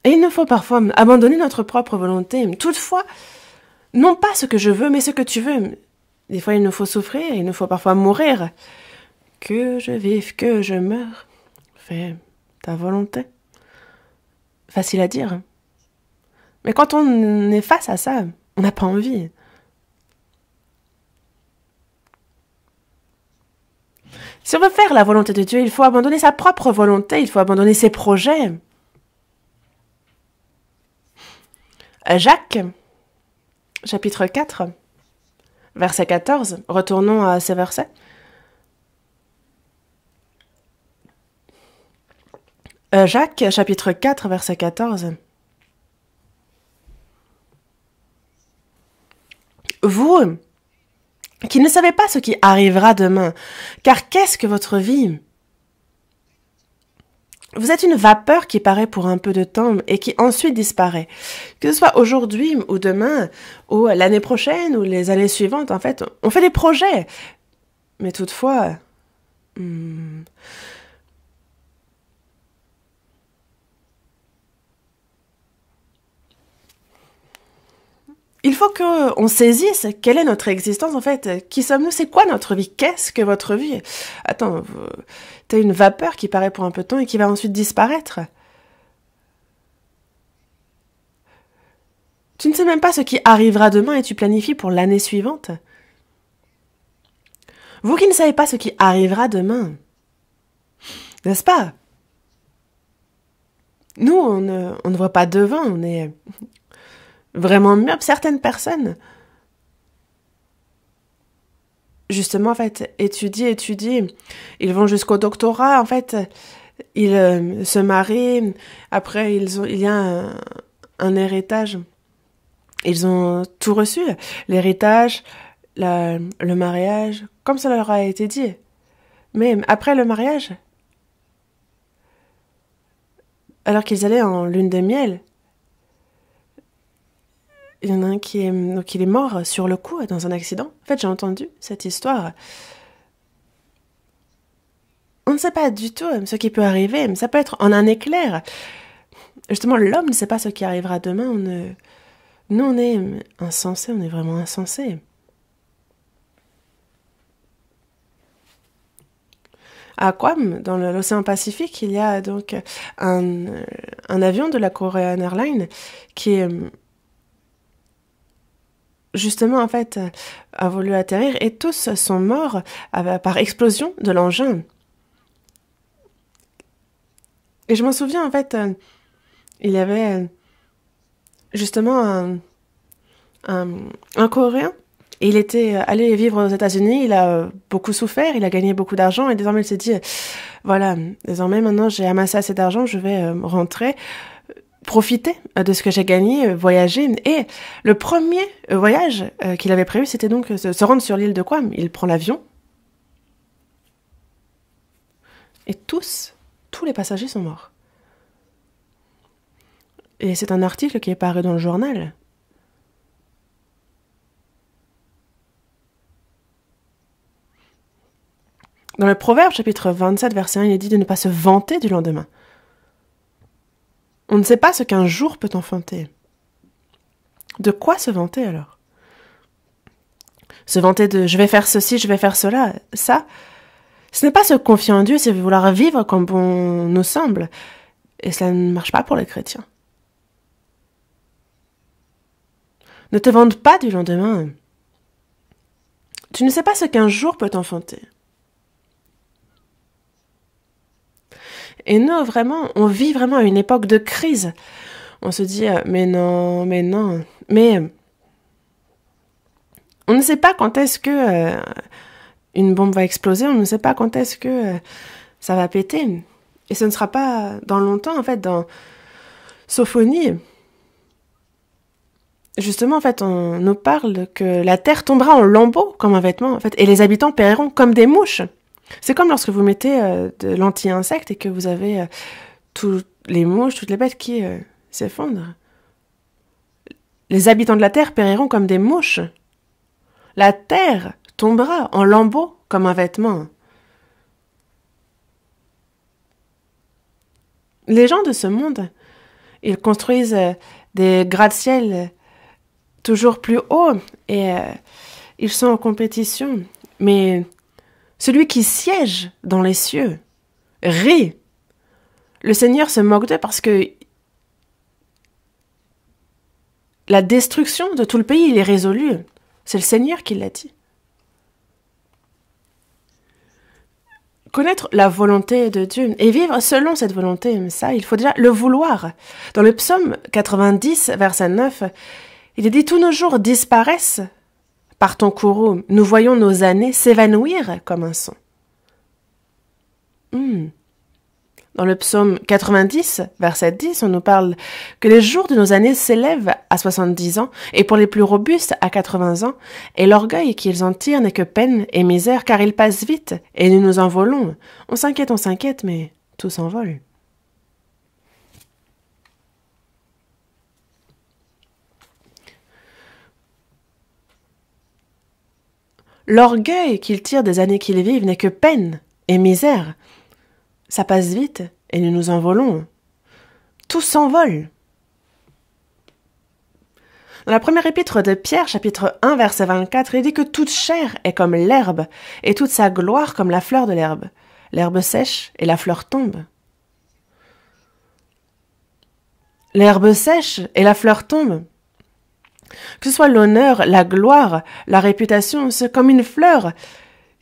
Et il nous faut parfois abandonner notre propre volonté. Toutefois, non pas ce que je veux, mais ce que tu veux. Des fois, il nous faut souffrir, il nous faut parfois mourir. Que je vive, que je meure. Fais ta volonté. Facile à dire. Mais quand on est face à ça, on n'a pas envie. Si on veut faire la volonté de Dieu, il faut abandonner sa propre volonté, il faut abandonner ses projets. Euh, Jacques, chapitre 4, verset 14, retournons à ces versets. Euh, Jacques, chapitre 4, verset 14. Vous, qui ne savait pas ce qui arrivera demain, car qu'est-ce que votre vie vous êtes une vapeur qui paraît pour un peu de temps et qui ensuite disparaît. Que ce soit aujourd'hui ou demain ou l'année prochaine ou les années suivantes, en fait, on fait des projets. Mais toutefois, hmm, il faut qu'on saisisse quelle est notre existence en fait. Qui sommes-nous C'est quoi notre vie Qu'est-ce que votre vie Attends, t'as une vapeur qui paraît pour un peu de temps et qui va ensuite disparaître. Tu ne sais même pas ce qui arrivera demain et tu planifies pour l'année suivante. Vous qui ne savez pas ce qui arrivera demain, n'est-ce pas Nous, on ne, on ne voit pas devant, on est vraiment mieux certaines personnes. Justement, en fait, étudie étudie Ils vont jusqu'au doctorat, en fait. Ils euh, se marient. Après, ils ont, il y a un, un héritage. Ils ont tout reçu. L'héritage, le mariage, comme cela leur a été dit. Mais après le mariage, alors qu'ils allaient en lune de miel, il y en a un qui est, donc il est mort sur le coup dans un accident. En fait, j'ai entendu cette histoire. On ne sait pas du tout euh, ce qui peut arriver, ça peut être en un éclair. Justement, l'homme ne sait pas ce qui arrivera demain. On ne... Nous, on est insensés, on est vraiment insensés. à Guam, dans l'océan Pacifique, il y a donc un, euh, un avion de la Korean Airlines qui est euh, justement, en fait, a voulu atterrir et tous sont morts euh, par explosion de l'engin. Et je m'en souviens, en fait, euh, il y avait euh, justement un, un, Coréen il était allé vivre aux États-Unis, il a beaucoup souffert, il a gagné beaucoup d'argent et désormais il s'est dit, voilà, désormais maintenant j'ai amassé assez d'argent, je vais rentrer profiter euh, de ce que j'ai gagné, euh, voyager. Et le premier euh, voyage qu'il avait prévu, c'était donc se rendre sur l'île de Quam. Il prend l'avion. Et tous, tous les passagers sont morts. Et c'est un article qui est paru dans le journal. Dans le Proverbe chapitre 27, verset 1, il est dit de ne pas se vanter du lendemain, on ne sait pas ce qu'un jour peut enfanter. De quoi se vanter alors Se vanter de je vais faire ceci, je vais faire cela, ça, ce n'est pas se confier en Dieu, c'est vouloir vivre comme on nous semble. Et ça ne marche pas pour les chrétiens. Ne te vante pas du lendemain. Tu ne sais pas ce qu'un jour peut enfanter. Et nous, vraiment, on vit vraiment une époque de crise. On se dit, euh, mais non, mais non, mais on ne sait pas quand est-ce que euh, une bombe va exploser, on ne sait pas quand est-ce que euh, ça va péter. Et ce ne sera pas dans longtemps, en fait, dans Sophonie. Justement, en fait, on nous parle que la terre tombera en lambeaux comme un vêtement, en fait, et les habitants périront comme des mouches. C'est comme lorsque vous mettez euh, de l'anti-insecte et que vous avez euh, toutes les mouches, toutes les bêtes qui euh, s'effondrent. Les habitants de la terre périront comme des mouches. La terre tombera en lambeaux comme un vêtement. Les gens de ce monde, ils construisent des gratte-ciel toujours plus hauts et ils sont en compétition. Mais celui qui siège dans les cieux rit. Le Seigneur se moque d'eux parce que la destruction de tout le pays, il est résolu. C'est le Seigneur qui l'a dit. Connaître la volonté de Dieu et vivre selon cette volonté, ça, il faut déjà le vouloir. Dans le psaume 90, verset 9, il est dit Tous nos jours disparaissent par ton courroux, nous voyons nos années s'évanouir comme un son. Hmm. Dans le psaume 90, verset 10, on nous parle que les jours de nos années s'élèvent à 70 ans, et pour les plus robustes à 80 ans, et l'orgueil qu'ils en tirent n'est que peine et misère, car ils passent vite, et nous nous envolons. On s'inquiète, on s'inquiète, mais tout s'envole. L'orgueil qu'ils tirent des années qu'ils vivent n'est que peine et misère. Ça passe vite et nous nous envolons. Tout s'envole. Dans la première épître de Pierre, chapitre 1, verset 24, il dit que toute chair est comme l'herbe, et toute sa gloire comme la fleur de l'herbe. L'herbe sèche et la fleur tombe. L'herbe sèche et la fleur tombe. Que ce soit l'honneur, la gloire, la réputation, c'est comme une fleur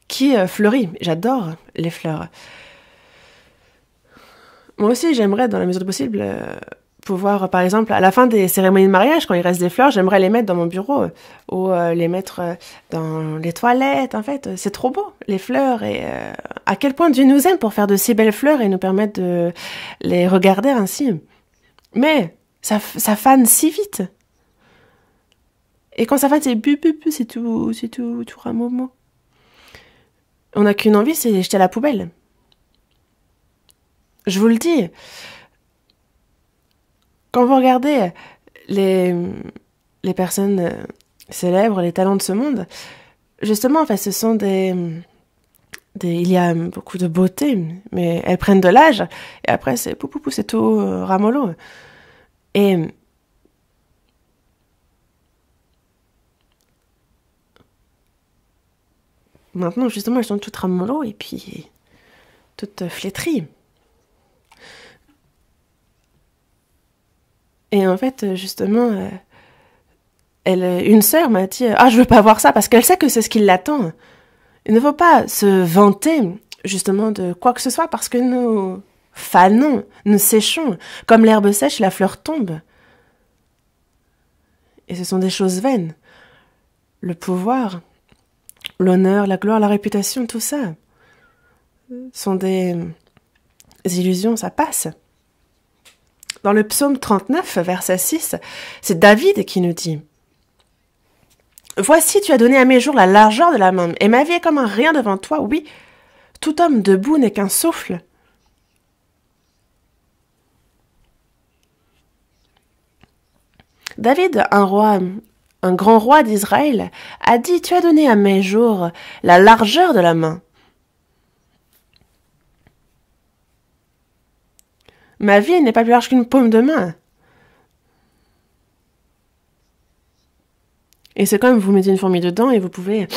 qui euh, fleurit. J'adore les fleurs. Moi aussi, j'aimerais, dans la mesure du possible, euh, pouvoir, par exemple, à la fin des cérémonies de mariage, quand il reste des fleurs, j'aimerais les mettre dans mon bureau euh, ou les mettre dans les toilettes. En fait, c'est trop beau, les fleurs. Et à quel point Dieu nous aime pour faire de si belles fleurs et nous permettre de les regarder ainsi. Mais ça, ça fane si vite. Et quand ça va, c'est bu, bu, bu, c'est tout, c'est tout, tout un On n'a qu'une envie, c'est jeter à la poubelle. Je vous le dis. Quand vous regardez les, les personnes euh, célèbres, les talents de ce monde, justement, enfin, ce sont des, des, il y a beaucoup de beauté, mais elles prennent de l'âge, et après c'est pou pou pou, c'est tout euh, ramolo. Et Maintenant, justement, elles sont toutes ramollo et puis toutes euh, flétries. Et en fait, euh, justement, euh, elle, une sœur m'a dit Ah, je veux pas voir ça parce qu'elle sait que c'est ce qui l'attend. Il ne faut pas se vanter, justement, de quoi que ce soit parce que nous fanons, nous séchons. Comme l'herbe sèche, la fleur tombe. Et ce sont des choses vaines. Le pouvoir, l'honneur, la gloire, la réputation, tout ça euh, sont des euh, illusions, ça passe. Dans le psaume 39, verset 6, c'est David qui nous dit Voici, tu as donné à mes jours la largeur de la main, et ma vie est comme un rien devant toi, oui. Tout homme debout n'est qu'un souffle. David, un roi un grand roi d'Israël, a dit Tu as donné à mes jours la largeur de la main. Ma vie n'est pas plus large qu'une paume de main. Et c'est comme vous mettez une fourmi dedans et vous pouvez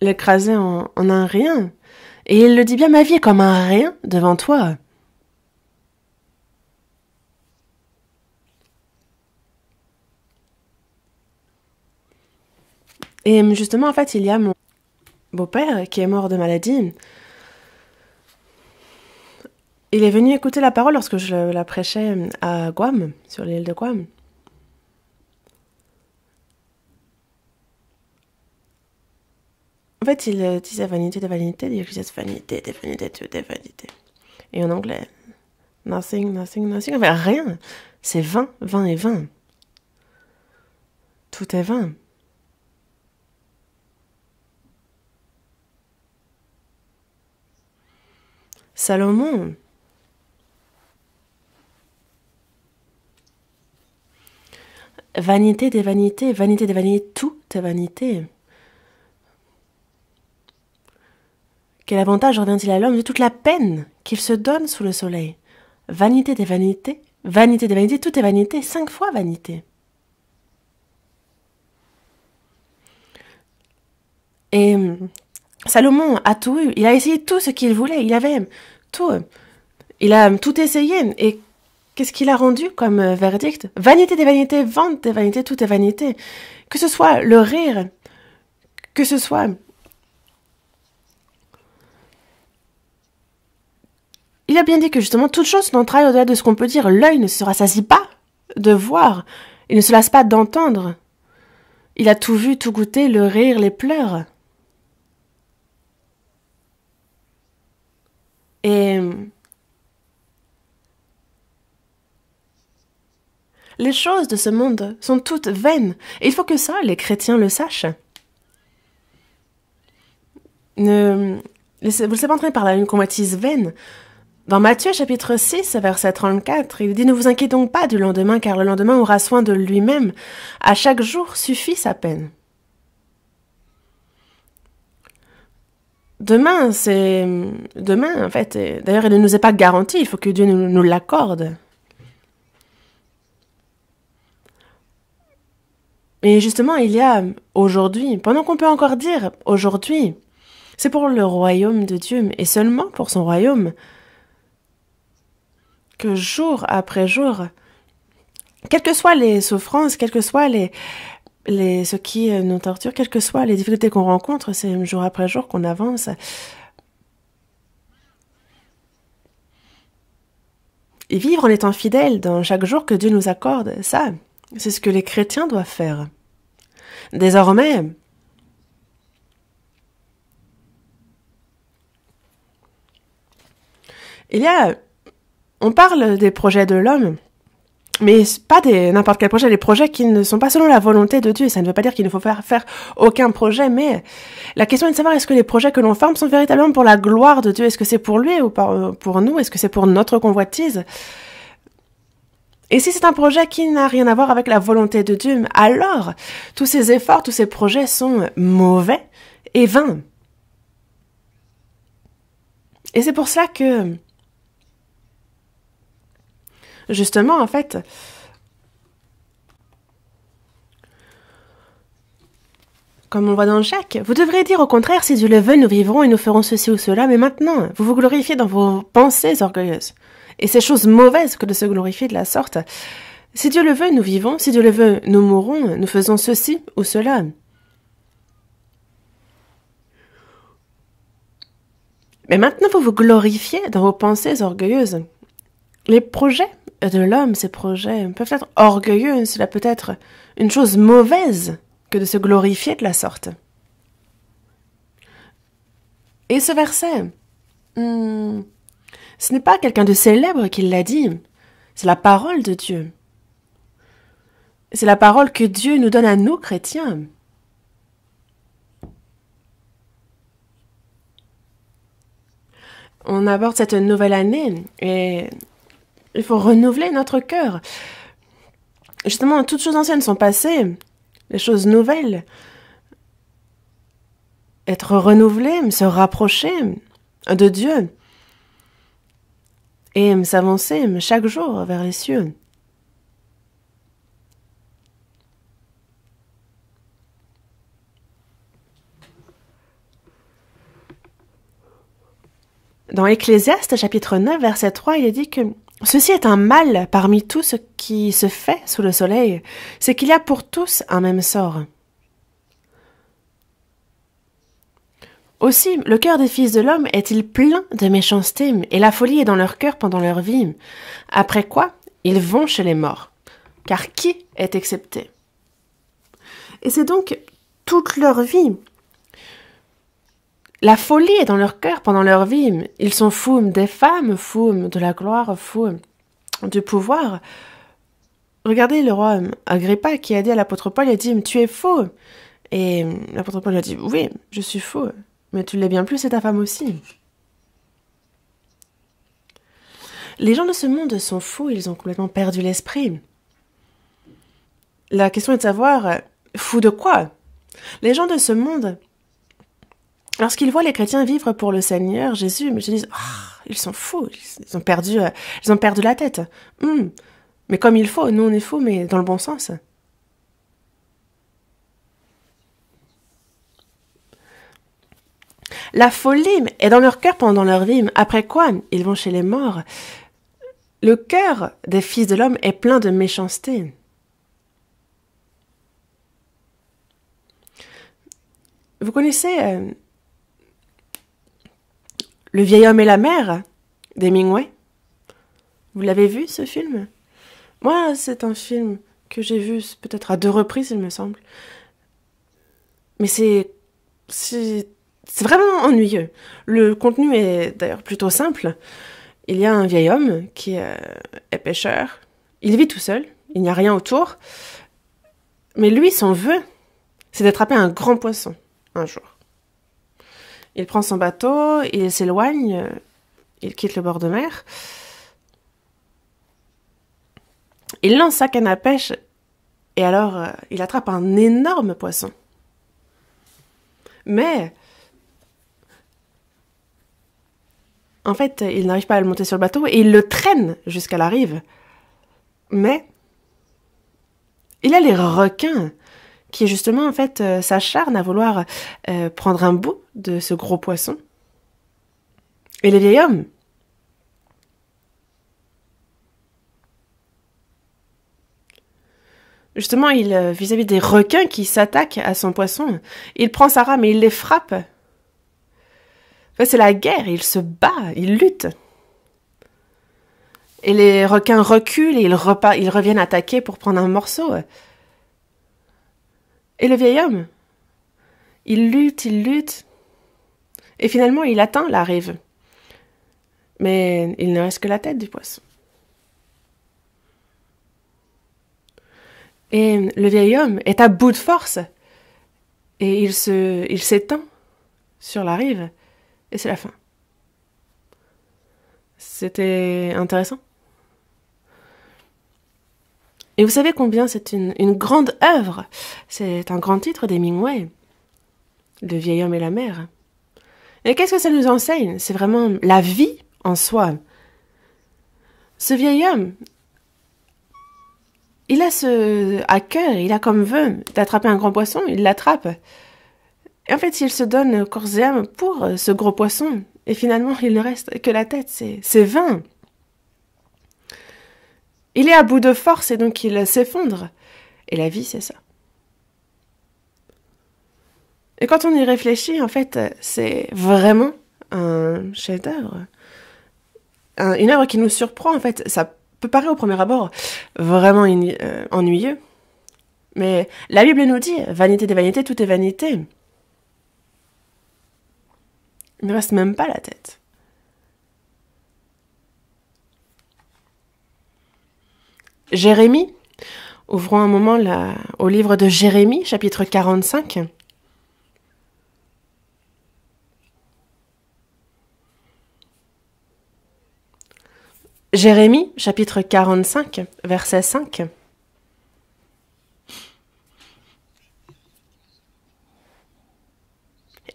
l'écraser en, un rien. Et il le dit bien, ma vie est comme un rien devant toi. Et justement, en fait, il y a mon beau-père qui est mort de maladie. Il est venu écouter la parole lorsque je la prêchais à Guam, sur l'île de Guam. En fait, il disait vanité de vanité, il disait vanité de vanité, tout vanité. Et en anglais, nothing, nothing, nothing, enfin rien. C'est 20, 20 et 20. Tout est vain. Salomon. Vanité des vanités, vanité des vanités, tout est vanité. Quel avantage revient-il à l'homme de toute la peine qu'il se donne sous le soleil Vanité des vanités, vanité des vanités, tout est vanité, cinq fois vanité. Et Salomon a tout eu. Il a essayé tout ce qu'il voulait. Il avait tout. Il a tout essayé. Et qu'est-ce qu'il a rendu comme euh, verdict Vanité des vanités, vente des vanités, tout est vanité. Que ce soit le rire, que ce soit... Il a bien dit que justement, toute chose n'entraille au-delà de ce qu'on peut dire. L'œil ne se rassasie pas de voir. Il ne se lasse pas d'entendre. Il a tout vu, tout goûté, le rire, les pleurs. Et les choses de ce monde sont toutes vaines. Il faut que ça, les chrétiens le sachent. Ne, vous savez pas par la une convoitise vaine. Dans Matthieu chapitre 6, verset 34, il dit Ne vous inquiétez donc pas du lendemain, car le lendemain aura soin de lui-même. À chaque jour suffit sa peine. Demain, c'est. Demain, en fait. Euh, d'ailleurs, il ne nous est pas garanti, il faut que Dieu nous, l'accorde. Et justement, il y a aujourd'hui, pendant qu'on peut encore dire aujourd'hui, c'est pour le royaume de Dieu et seulement pour son royaume que jour après jour, quelles que soient les souffrances, quelles que soient les, ce qui euh, nous torture, quelles que soient les difficultés qu'on rencontre, c'est jour après jour qu'on avance. Et vivre en étant fidèle dans chaque jour que Dieu nous accorde, ça, c'est ce que les chrétiens doivent faire. Désormais, il y a, on parle des projets de l'homme, mais pas des n'importe quel projet, les projets qui ne sont pas selon la volonté de Dieu. Ça ne veut pas dire qu'il ne faut faire, faire aucun projet, mais la question est de savoir est-ce que les projets que l'on forme sont véritablement pour la gloire de Dieu Est-ce que c'est pour lui ou euh, pour nous Est-ce que c'est pour notre convoitise et si c'est un projet qui n'a rien à voir avec la volonté de Dieu, alors tous ces efforts, tous ces projets sont mauvais et vains. Et c'est pour cela que Justement, en fait, comme on voit dans Jacques, vous devrez dire au contraire, si Dieu le veut, nous vivrons et nous ferons ceci ou cela, mais maintenant, vous vous glorifiez dans vos pensées orgueilleuses. Et c'est chose mauvaise que de se glorifier de la sorte. Si Dieu le veut, nous vivons, si Dieu le veut, nous mourrons. nous faisons ceci ou cela. Mais maintenant, vous vous glorifiez dans vos pensées orgueilleuses. Les projets de l'homme, ses projets, peuvent être orgueilleux, cela peut être une chose mauvaise que de se glorifier de la sorte. Et ce verset, hmm, ce n'est pas quelqu'un de célèbre qui l'a dit, c'est la parole de Dieu. C'est la parole que Dieu nous donne à nous, chrétiens. On aborde cette nouvelle année et il faut renouveler notre cœur. Justement, toutes choses anciennes sont passées, les choses nouvelles. Être renouvelé, se rapprocher de Dieu et s'avancer chaque jour vers les cieux. Dans Ecclésiaste chapitre 9 verset 3, il est dit que Ceci est un mal parmi tout ce qui se fait sous le soleil, c'est qu'il y a pour tous un même sort. Aussi, le cœur des fils de l'homme est-il plein de méchanceté, et la folie est dans leur cœur pendant leur vie. Après quoi, ils vont chez les morts. Car qui est excepté Et c'est donc toute leur vie la folie est dans leur cœur pendant leur vie. Ils sont fous des femmes, fous de la gloire, fous du pouvoir. Regardez le roi Agrippa qui a dit à l'apôtre Paul, il a dit, tu es fou. Et l'apôtre Paul a dit, oui, je suis fou, mais tu l'es bien plus c'est ta femme aussi. Les gens de ce monde sont fous, ils ont complètement perdu l'esprit. La question est de savoir, fous de quoi Les gens de ce monde Lorsqu'ils voient les chrétiens vivre pour le Seigneur Jésus, ils se disent ah, ils sont fous, ils ont perdu, euh, ils ont perdu la tête. Hum, mais comme il faut, nous on est fous, mais dans le bon sens. La folie est dans leur cœur pendant leur vie. Après quoi, ils vont chez les morts. Le cœur des fils de l'homme est plein de méchanceté. Vous connaissez euh, le vieil homme et la mer d'Hemingway. Vous l'avez vu ce film Moi, c'est un film que j'ai vu peut-être à deux reprises, il me semble. Mais c'est. C'est vraiment ennuyeux. Le contenu est d'ailleurs plutôt simple. Il y a un vieil homme qui euh, est pêcheur. Il vit tout seul, il n'y a rien autour. Mais lui, son vœu, c'est d'attraper un grand poisson un jour. Il prend son bateau, il s'éloigne, il quitte le bord de mer. Il lance sa canne à pêche et alors euh, il attrape un énorme poisson. Mais en fait, il n'arrive pas à le monter sur le bateau et il le traîne jusqu'à la rive. Mais il a les requins qui justement en fait euh, s'acharne à vouloir euh, prendre un bout de ce gros poisson. Et le vieil homme Justement, il euh, vis-à-vis des requins qui s'attaquent à son poisson, il prend sa rame et il les frappe. c'est la guerre, il se bat, il lutte. Et les requins reculent et ils, ils reviennent attaquer pour prendre un morceau. Et le vieil homme Il lutte, il lutte. Et finalement, il atteint la rive. Mais il ne reste que la tête du poisson. Et le vieil homme est à bout de force. Et il se, il s'étend sur la rive. Et c'est la fin. C'était intéressant. Et vous savez combien c'est une, grande œuvre C'est un grand titre des d'Hemingway, Le vieil homme et la mer. Et qu'est-ce que ça nous enseigne C'est vraiment la vie en soi. Ce vieil homme, il a ce à cœur, il a comme vœu d'attraper un grand poisson, il l'attrape. Et en fait, il se donne corps et âme pour euh, ce gros poisson. Et finalement, il ne reste que la tête, c'est vain. Il est à bout de force et donc il s'effondre. Et la vie, c'est ça. Et quand on y réfléchit, en fait, c'est vraiment un chef-d'œuvre. une œuvre qui nous surprend, en fait. Ça peut paraître au premier abord vraiment euh, ennuyeux. Mais la Bible nous dit vanité des vanités, tout est vanité. Il ne reste même pas la tête. Jérémie. Ouvrons un moment au livre de Jérémie, chapitre 45. Jérémie, chapitre 45, verset 5.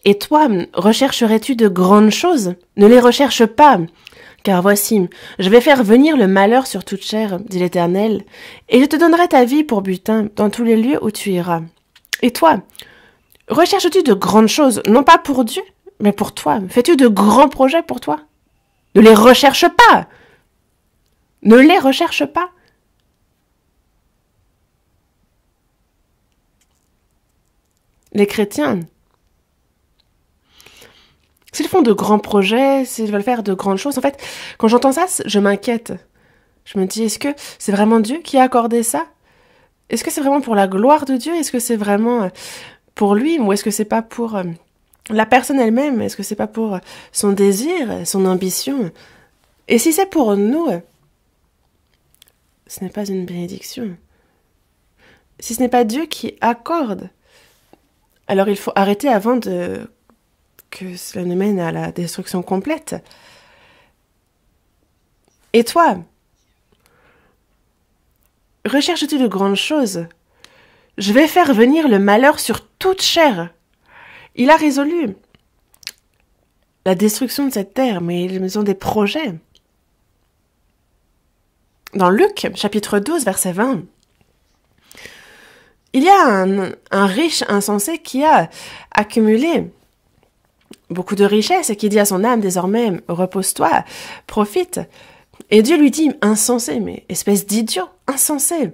Et toi, rechercherais-tu de grandes choses Ne les recherche pas, car voici, je vais faire venir le malheur sur toute chair, dit l'Éternel, et je te donnerai ta vie pour butin dans tous les lieux où tu iras. Et toi, recherches-tu de grandes choses, non pas pour Dieu, mais pour toi Fais-tu de grands projets pour toi Ne les recherche pas Ne les recherche pas Les chrétiens S'ils font de grands projets, s'ils veulent faire de grandes choses, en fait, quand j'entends ça, je m'inquiète. Je me dis, est-ce que c'est vraiment Dieu qui a accordé ça Est-ce que c'est vraiment pour la gloire de Dieu Est-ce que c'est vraiment euh, pour lui Ou est-ce que c'est pas pour euh, la personne elle-même Est-ce que c'est pas pour euh, son désir, son ambition Et si c'est pour nous, ce n'est pas une bénédiction. Si ce n'est pas Dieu qui accorde, alors il faut arrêter avant de que cela nous mène à la destruction complète. Et toi Recherches-tu de grandes choses Je vais faire venir le malheur sur toute chair. Il a résolu la destruction de cette terre, mais ils ont des projets. Dans Luc, chapitre 12, verset 20, il y a un riche insensé qui a accumulé beaucoup de richesses et qui dit à son âme désormais, repose-toi, profite. Et Dieu lui dit, insensé, mais espèce d'idiot, insensé.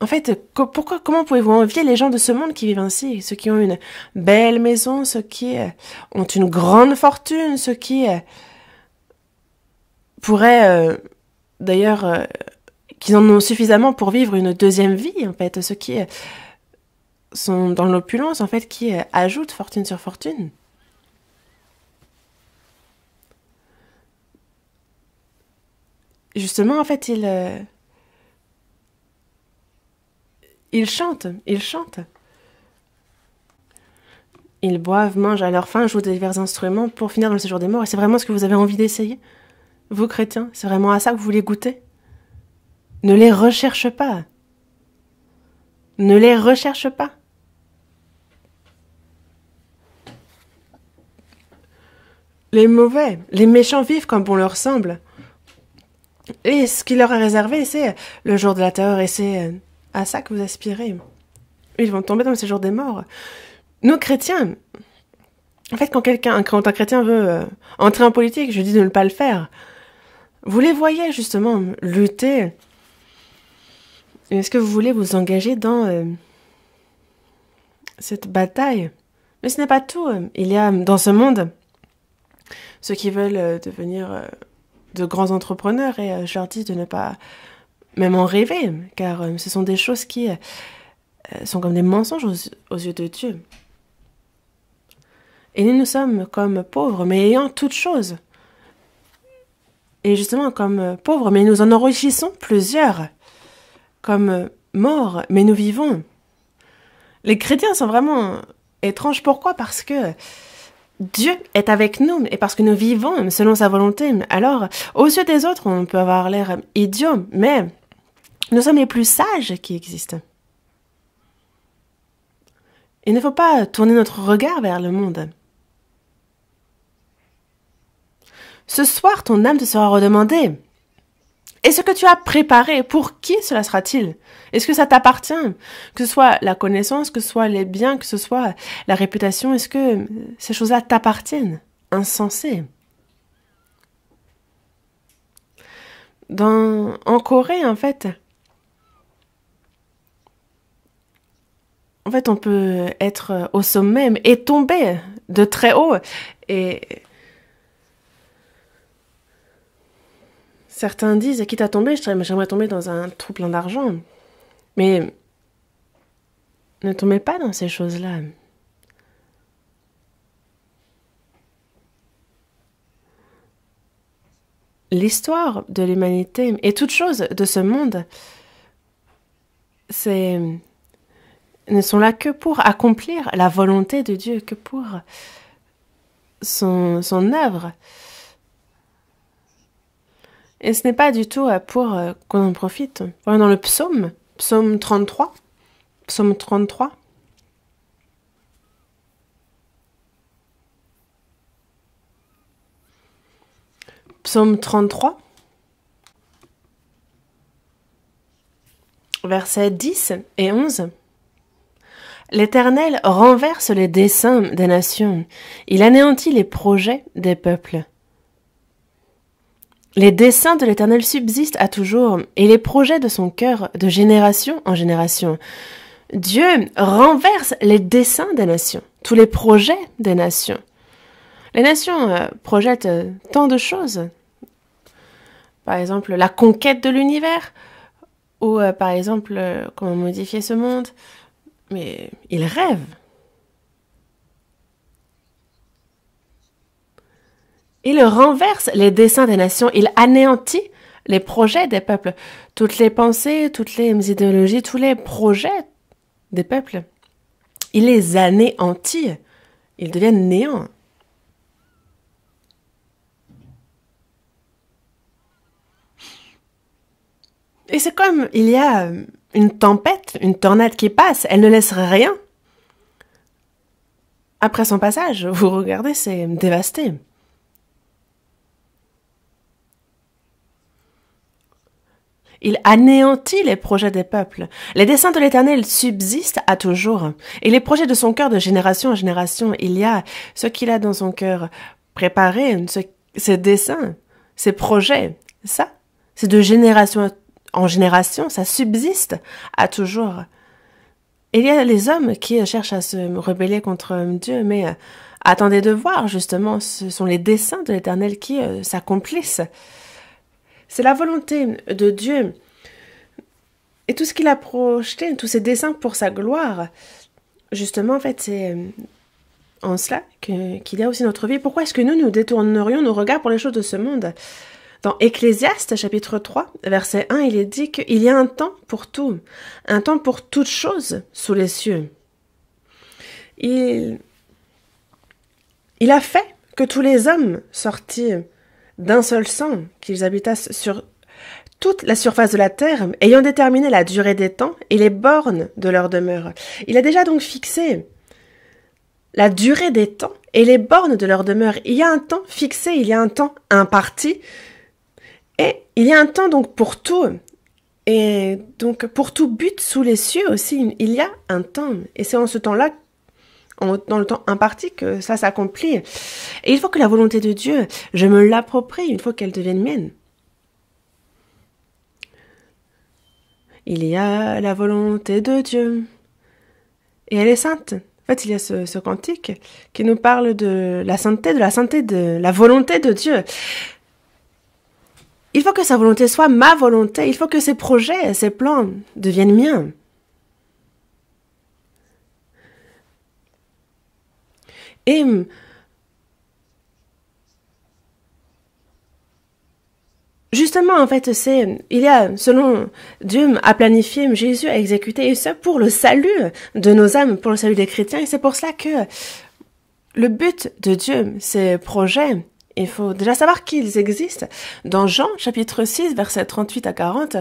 En fait, pourquoi, comment pouvez-vous envier les gens de ce monde qui vivent ainsi, ceux qui ont une belle maison, ceux qui euh, ont une grande fortune, ceux qui euh, pourraient, euh, d'ailleurs, qu'ils en ont suffisamment pour vivre une deuxième vie, en fait, ceux qui sont dans l'opulence, en fait, qui euh, ajoutent fortune sur fortune. Justement, en fait, ils... Euh, ils chantent, ils chantent. Ils boivent, mangent à leur faim, jouent divers instruments pour finir dans le séjour des morts. Et c'est vraiment ce que vous avez envie d'essayer Vous, chrétiens, c'est vraiment à ça que vous voulez goûter Ne les recherche pas. Ne les recherche pas. Les mauvais, les méchants vivent comme bon leur semble. Et ce qui leur est réservé, c'est le jour de la terreur, et c'est euh, à ça que vous aspirez. Ils vont tomber dans le séjour des morts. Nous, chrétiens, en fait, quand quelqu'un, quand un chrétien veut euh, entrer en politique, je dis de ne pas le faire. Vous les voyez justement lutter. Est-ce que vous voulez vous engager dans euh, cette bataille Mais ce n'est pas tout. Il y a dans ce monde ceux qui veulent euh, devenir euh, de grands entrepreneurs et euh, je leur dis de ne pas même en rêver, car ce sont des choses qui sont comme des mensonges aux, yeux de Dieu. Et nous, nous sommes comme pauvres, mais ayant toutes choses. Et justement, comme pauvres, mais nous en enrichissons plusieurs. Comme morts, mais nous vivons. Les chrétiens sont vraiment étranges. Pourquoi Parce que Dieu est avec nous et parce que nous vivons selon sa volonté. Alors, aux yeux des autres, on peut avoir l'air idiot, mais nous sommes les plus sages qui existent. Il ne faut pas tourner notre regard vers le monde. Ce soir, ton âme te sera redemandée. Et ce que tu as préparé, pour qui cela sera-t-il Est-ce que ça t'appartient Que ce soit la connaissance, que ce soit les biens, que ce soit la réputation, est-ce que euh, ces choses-là t'appartiennent Insensé. Dans, en Corée, en fait, en fait, on peut être au sommet et tomber de très haut et Certains disent, quitte à tomber, j'aimerais tomber dans un trou plein d'argent. Mais ne tombez pas dans ces choses-là. L'histoire de l'humanité et toute chose de ce monde, c'est ne sont là que pour accomplir la volonté de Dieu, que pour son, son œuvre. Et ce n'est pas du tout euh, pour euh, qu'on en profite. Dans le psaume, psaume 33, psaume 33, Psaume 33, versets 10 et 11. L'Éternel renverse les desseins des nations, il anéantit les projets des peuples. Les desseins de l'Éternel subsistent à toujours, et les projets de son cœur de génération en génération. Dieu renverse les desseins des nations, tous les projets des nations. Les nations euh, projettent euh, tant de choses. Par exemple, la conquête de l'univers, ou euh, par exemple, comment modifier ce monde. Mais ils rêvent Il renverse les desseins des nations, il anéantit les projets des peuples, toutes les pensées, toutes les idéologies, tous les projets des peuples. Il les anéantit, ils deviennent néants. Et c'est comme il y a euh, une tempête, une tornade qui passe, elle ne laisse rien. Après son passage, vous regardez, c'est dévasté. Il anéantit les projets des peuples. Les desseins de l'Éternel subsistent à toujours. Et les projets de son cœur de génération en génération, il y a ce qu'il a dans son cœur préparé, ce, ses desseins, ses projets. Ça, c'est de génération en génération, ça subsiste à toujours. Il y a les hommes qui cherchent à se rebeller contre Dieu, mais euh, attendez de voir justement, ce sont les desseins de l'Éternel qui euh, s'accomplissent. C'est la volonté de Dieu. Et tout ce qu'il a projeté, tous ses desseins pour sa gloire, justement, en fait, c'est euh, en cela qu'il y a aussi notre vie. Pourquoi est-ce que nous, nous détournerions nos regards pour les choses de ce monde Dans Ecclésiaste, chapitre 3, verset 1, il est dit qu'il y a un temps pour tout, un temps pour toutes choses sous les cieux. Il, il a fait que tous les hommes sortis d'un seul sang qu'ils habitassent sur toute la surface de la terre, ayant déterminé la durée des temps et les bornes de leur demeure. Il a déjà donc fixé la durée des temps et les bornes de leur demeure. Il y a un temps fixé, il y a un temps imparti, et il y a un temps donc pour tout. Et donc pour tout but sous les cieux aussi, il y a un temps. Et c'est en ce temps-là dans le temps imparti que ça s'accomplit. Et il faut que la volonté de Dieu, je me l'approprie une fois qu'elle devienne mienne. Il y a la volonté de Dieu. Et elle est sainte. En fait, il y a ce, ce cantique qui nous parle de la sainteté, de la sainteté, de la volonté de Dieu. Il faut que sa volonté soit ma volonté. Il faut que ses projets, ses plans deviennent miens. Justement, en fait, c'est, il y a, selon Dieu, a planifié, Jésus a exécuté, et ça pour le salut de nos âmes, pour le salut des chrétiens, et c'est pour cela que le but de Dieu, ses projets, il faut déjà savoir qu'ils existent. Dans Jean, chapitre 6, versets 38 à 40,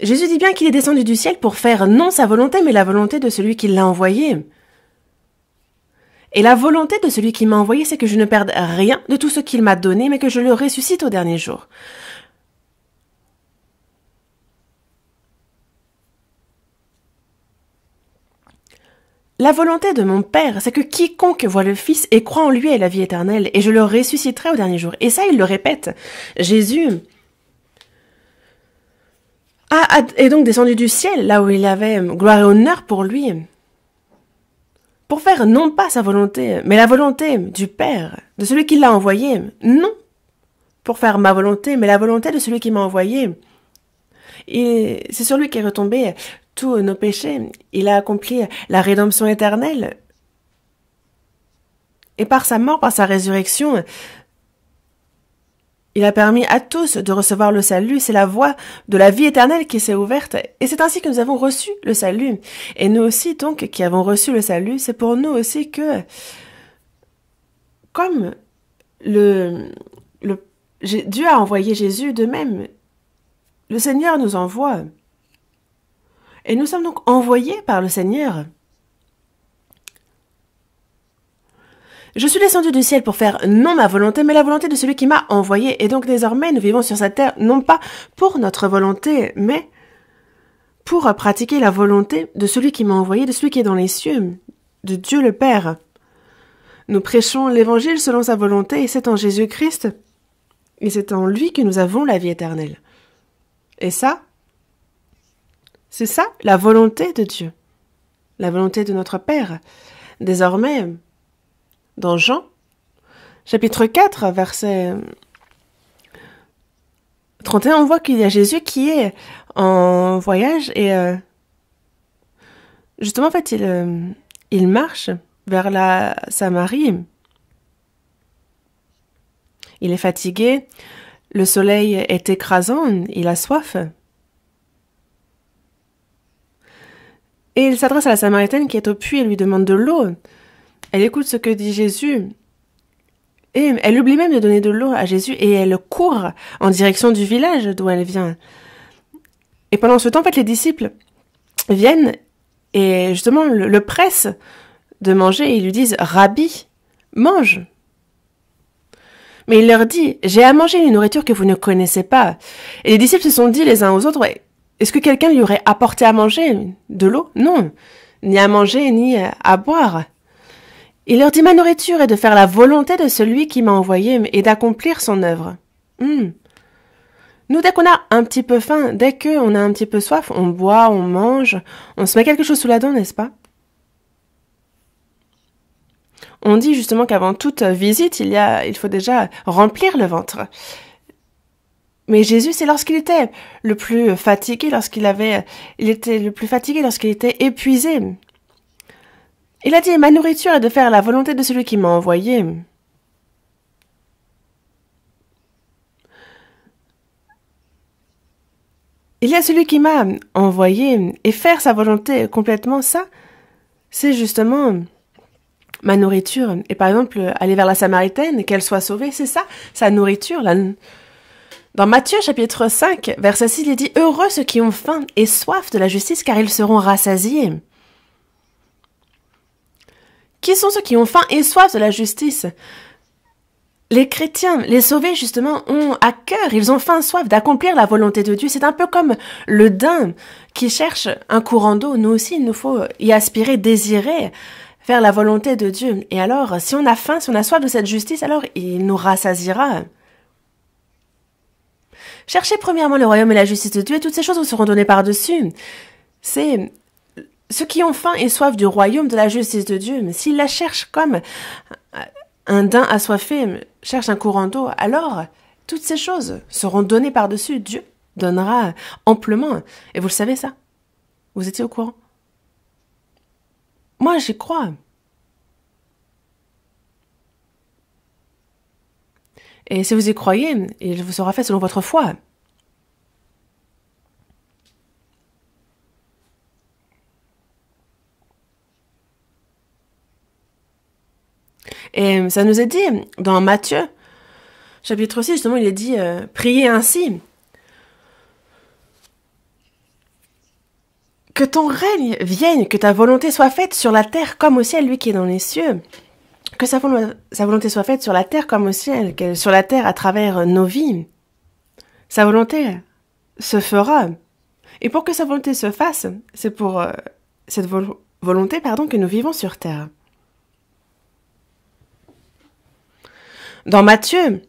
Jésus dit bien qu'il est descendu du ciel pour faire non sa volonté, mais la volonté de celui qui l'a envoyé. Et la volonté de celui qui m'a envoyé, c'est que je ne perde rien de tout ce qu'il m'a donné, mais que je le ressuscite au dernier jour. La volonté de mon Père, c'est que quiconque voit le Fils et croit en lui ait la vie éternelle, et je le ressusciterai au dernier jour. Et ça, il le répète. Jésus est donc descendu du ciel, là où il avait gloire et honneur pour lui pour faire non pas sa volonté, mais la volonté du Père, de celui qui l'a envoyé. Non, pour faire ma volonté, mais la volonté de celui qui m'a envoyé. Et c'est sur lui qu'est retombé tous nos péchés. Il a accompli la rédemption éternelle. Et par sa mort, par sa résurrection, il a permis à tous de recevoir le salut, c'est la voie de la vie éternelle qui s'est ouverte, et c'est ainsi que nous avons reçu le salut. Et nous aussi, donc, qui avons reçu le salut, c'est pour nous aussi que, comme le, le, Dieu a envoyé Jésus de même, le Seigneur nous envoie. Et nous sommes donc envoyés par le Seigneur. Je suis descendu du ciel pour faire non ma volonté, mais la volonté de celui qui m'a envoyé, et donc désormais nous vivons sur cette terre non pas pour notre volonté, mais pour pratiquer la volonté de celui qui m'a envoyé, de celui qui est dans les cieux, de Dieu le Père. Nous prêchons l'Évangile selon sa volonté, et c'est en Jésus-Christ, et c'est en lui que nous avons la vie éternelle. Et ça, c'est ça la volonté de Dieu, la volonté de notre Père. Désormais, dans Jean, chapitre 4, verset 31, on voit qu'il y a Jésus qui est en voyage et euh, justement, en fait, euh, il marche vers la Samarie. Il est fatigué, le soleil est écrasant, il a soif. Et il s'adresse à la Samaritaine qui est au puits et lui demande de l'eau. Elle écoute ce que dit Jésus. Et elle oublie même de donner de l'eau à Jésus et elle court en direction du village d'où elle vient. Et pendant ce temps, en fait, les disciples viennent et justement le, presse pressent de manger et ils lui disent Rabbi, mange. Mais il leur dit J'ai à manger une nourriture que vous ne connaissez pas. Et les disciples se sont dit les uns aux autres Est-ce que quelqu'un lui aurait apporté à manger de l'eau Non, ni à manger, ni à boire. Il leur dit ma nourriture est de faire la volonté de celui qui m'a envoyé et d'accomplir son œuvre. Hmm. Nous, dès qu'on a un petit peu faim, dès qu'on a un petit peu soif, on boit, on mange, on se met quelque chose sous la dent, n'est-ce pas On dit justement qu'avant toute visite, il, y a, il faut déjà remplir le ventre. Mais Jésus, c'est lorsqu'il était le plus fatigué, lorsqu'il avait, il était le plus fatigué, lorsqu'il était épuisé. Il a dit Ma nourriture est de faire la volonté de celui qui m'a envoyé. Il y a celui qui m'a envoyé et faire sa volonté complètement ça, c'est justement ma nourriture. Et par exemple, aller vers la Samaritaine, qu'elle soit sauvée, c'est ça, sa nourriture. Dans Matthieu chapitre 5, verset 6, il dit Heureux ceux qui ont faim et soif de la justice, car ils seront rassasiés. Qui sont ceux qui ont faim et soif de la justice les chrétiens, les sauvés justement, ont à cœur, ils ont faim, et soif d'accomplir la volonté de Dieu. C'est un peu comme le daim qui cherche un courant d'eau. Nous aussi, il nous faut y aspirer, désirer vers la volonté de Dieu. Et alors, si on a faim, si on a soif de cette justice, alors il nous rassasira. Cherchez premièrement le royaume et la justice de Dieu et toutes ces choses vous seront données par-dessus. C'est ceux qui ont faim et soif du royaume de la justice de Dieu, mais s'ils la cherchent comme euh, un daim assoiffé cherche un courant d'eau, alors toutes ces choses seront données par-dessus. Dieu donnera amplement. Et vous le savez ça Vous étiez au courant Moi, j'y crois. Et si vous y croyez, il vous sera fait selon votre foi. Et euh, ça nous est dit dans Matthieu, chapitre 6, justement, il est dit euh, Priez ainsi. Que ton règne vienne, que ta volonté soit faite sur la terre comme au ciel, lui qui est dans les cieux. Que sa, volonté soit faite sur la terre comme au ciel, sur la terre à travers nos vies. Sa volonté se fera. Et pour que sa volonté se fasse, c'est pour euh, cette volonté pardon, que nous vivons sur terre. Dans Matthieu,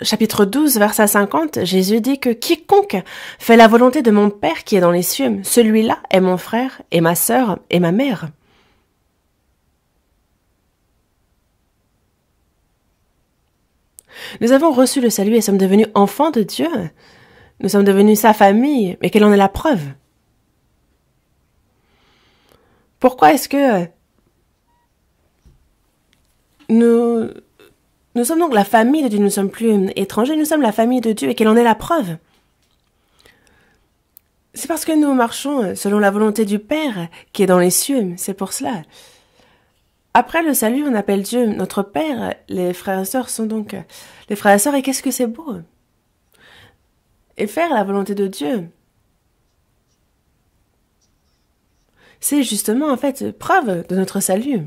chapitre 12, verset 50, Jésus dit que quiconque fait la volonté de mon Père qui est dans les cieux, celui-là est mon frère et ma sœur et ma mère. Nous avons reçu le salut et sommes devenus enfants de Dieu. Nous sommes devenus sa famille, mais quelle en est la preuve Pourquoi est-ce que nous nous sommes donc la famille de Dieu, nous ne sommes plus étrangers, nous sommes la famille de Dieu et qu'elle en est la preuve. C'est parce que nous marchons euh, selon la volonté du Père qui est dans les cieux, c'est pour cela. Après le salut, on appelle Dieu notre Père, les frères et sœurs sont donc euh, les frères et sœurs et qu'est-ce que c'est beau Et faire la volonté de Dieu, c'est justement en fait preuve de notre salut.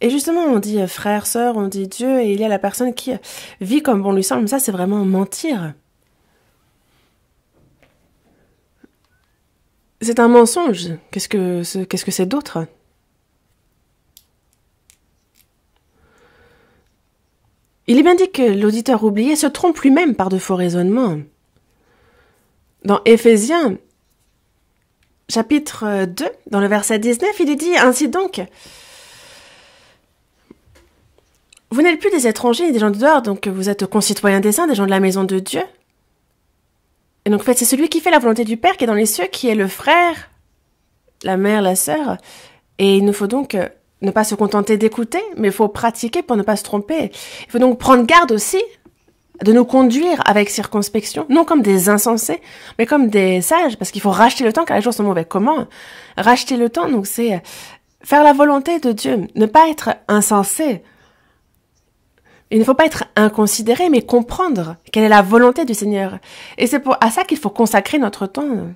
Et justement, on dit euh, frère, sœur, on dit Dieu, et il y a la personne qui euh, vit comme bon lui semble. Ça, c'est vraiment mentir. C'est un mensonge. Qu'est-ce que c'est -ce que d'autre Il est bien dit que l'auditeur oublié se trompe lui-même par de faux raisonnements. Dans Éphésiens, chapitre 2, dans le verset 19, il dit Ainsi donc, vous n'êtes plus des étrangers et des gens de dehors, donc vous êtes concitoyens des saints, des gens de la maison de Dieu. Et donc, en fait, c'est celui qui fait la volonté du Père qui est dans les cieux, qui est le frère, la mère, la sœur. Et il nous faut donc euh, ne pas se contenter d'écouter, mais il faut pratiquer pour ne pas se tromper. Il faut donc prendre garde aussi de nous conduire avec circonspection, non comme des insensés, mais comme des sages, parce qu'il faut racheter le temps car les jours sont mauvais. Comment Racheter le temps, donc c'est euh, faire la volonté de Dieu, ne pas être insensé, il ne faut pas être inconsidéré, mais comprendre quelle est la volonté du Seigneur. Et c'est pour à ça qu'il faut consacrer notre temps.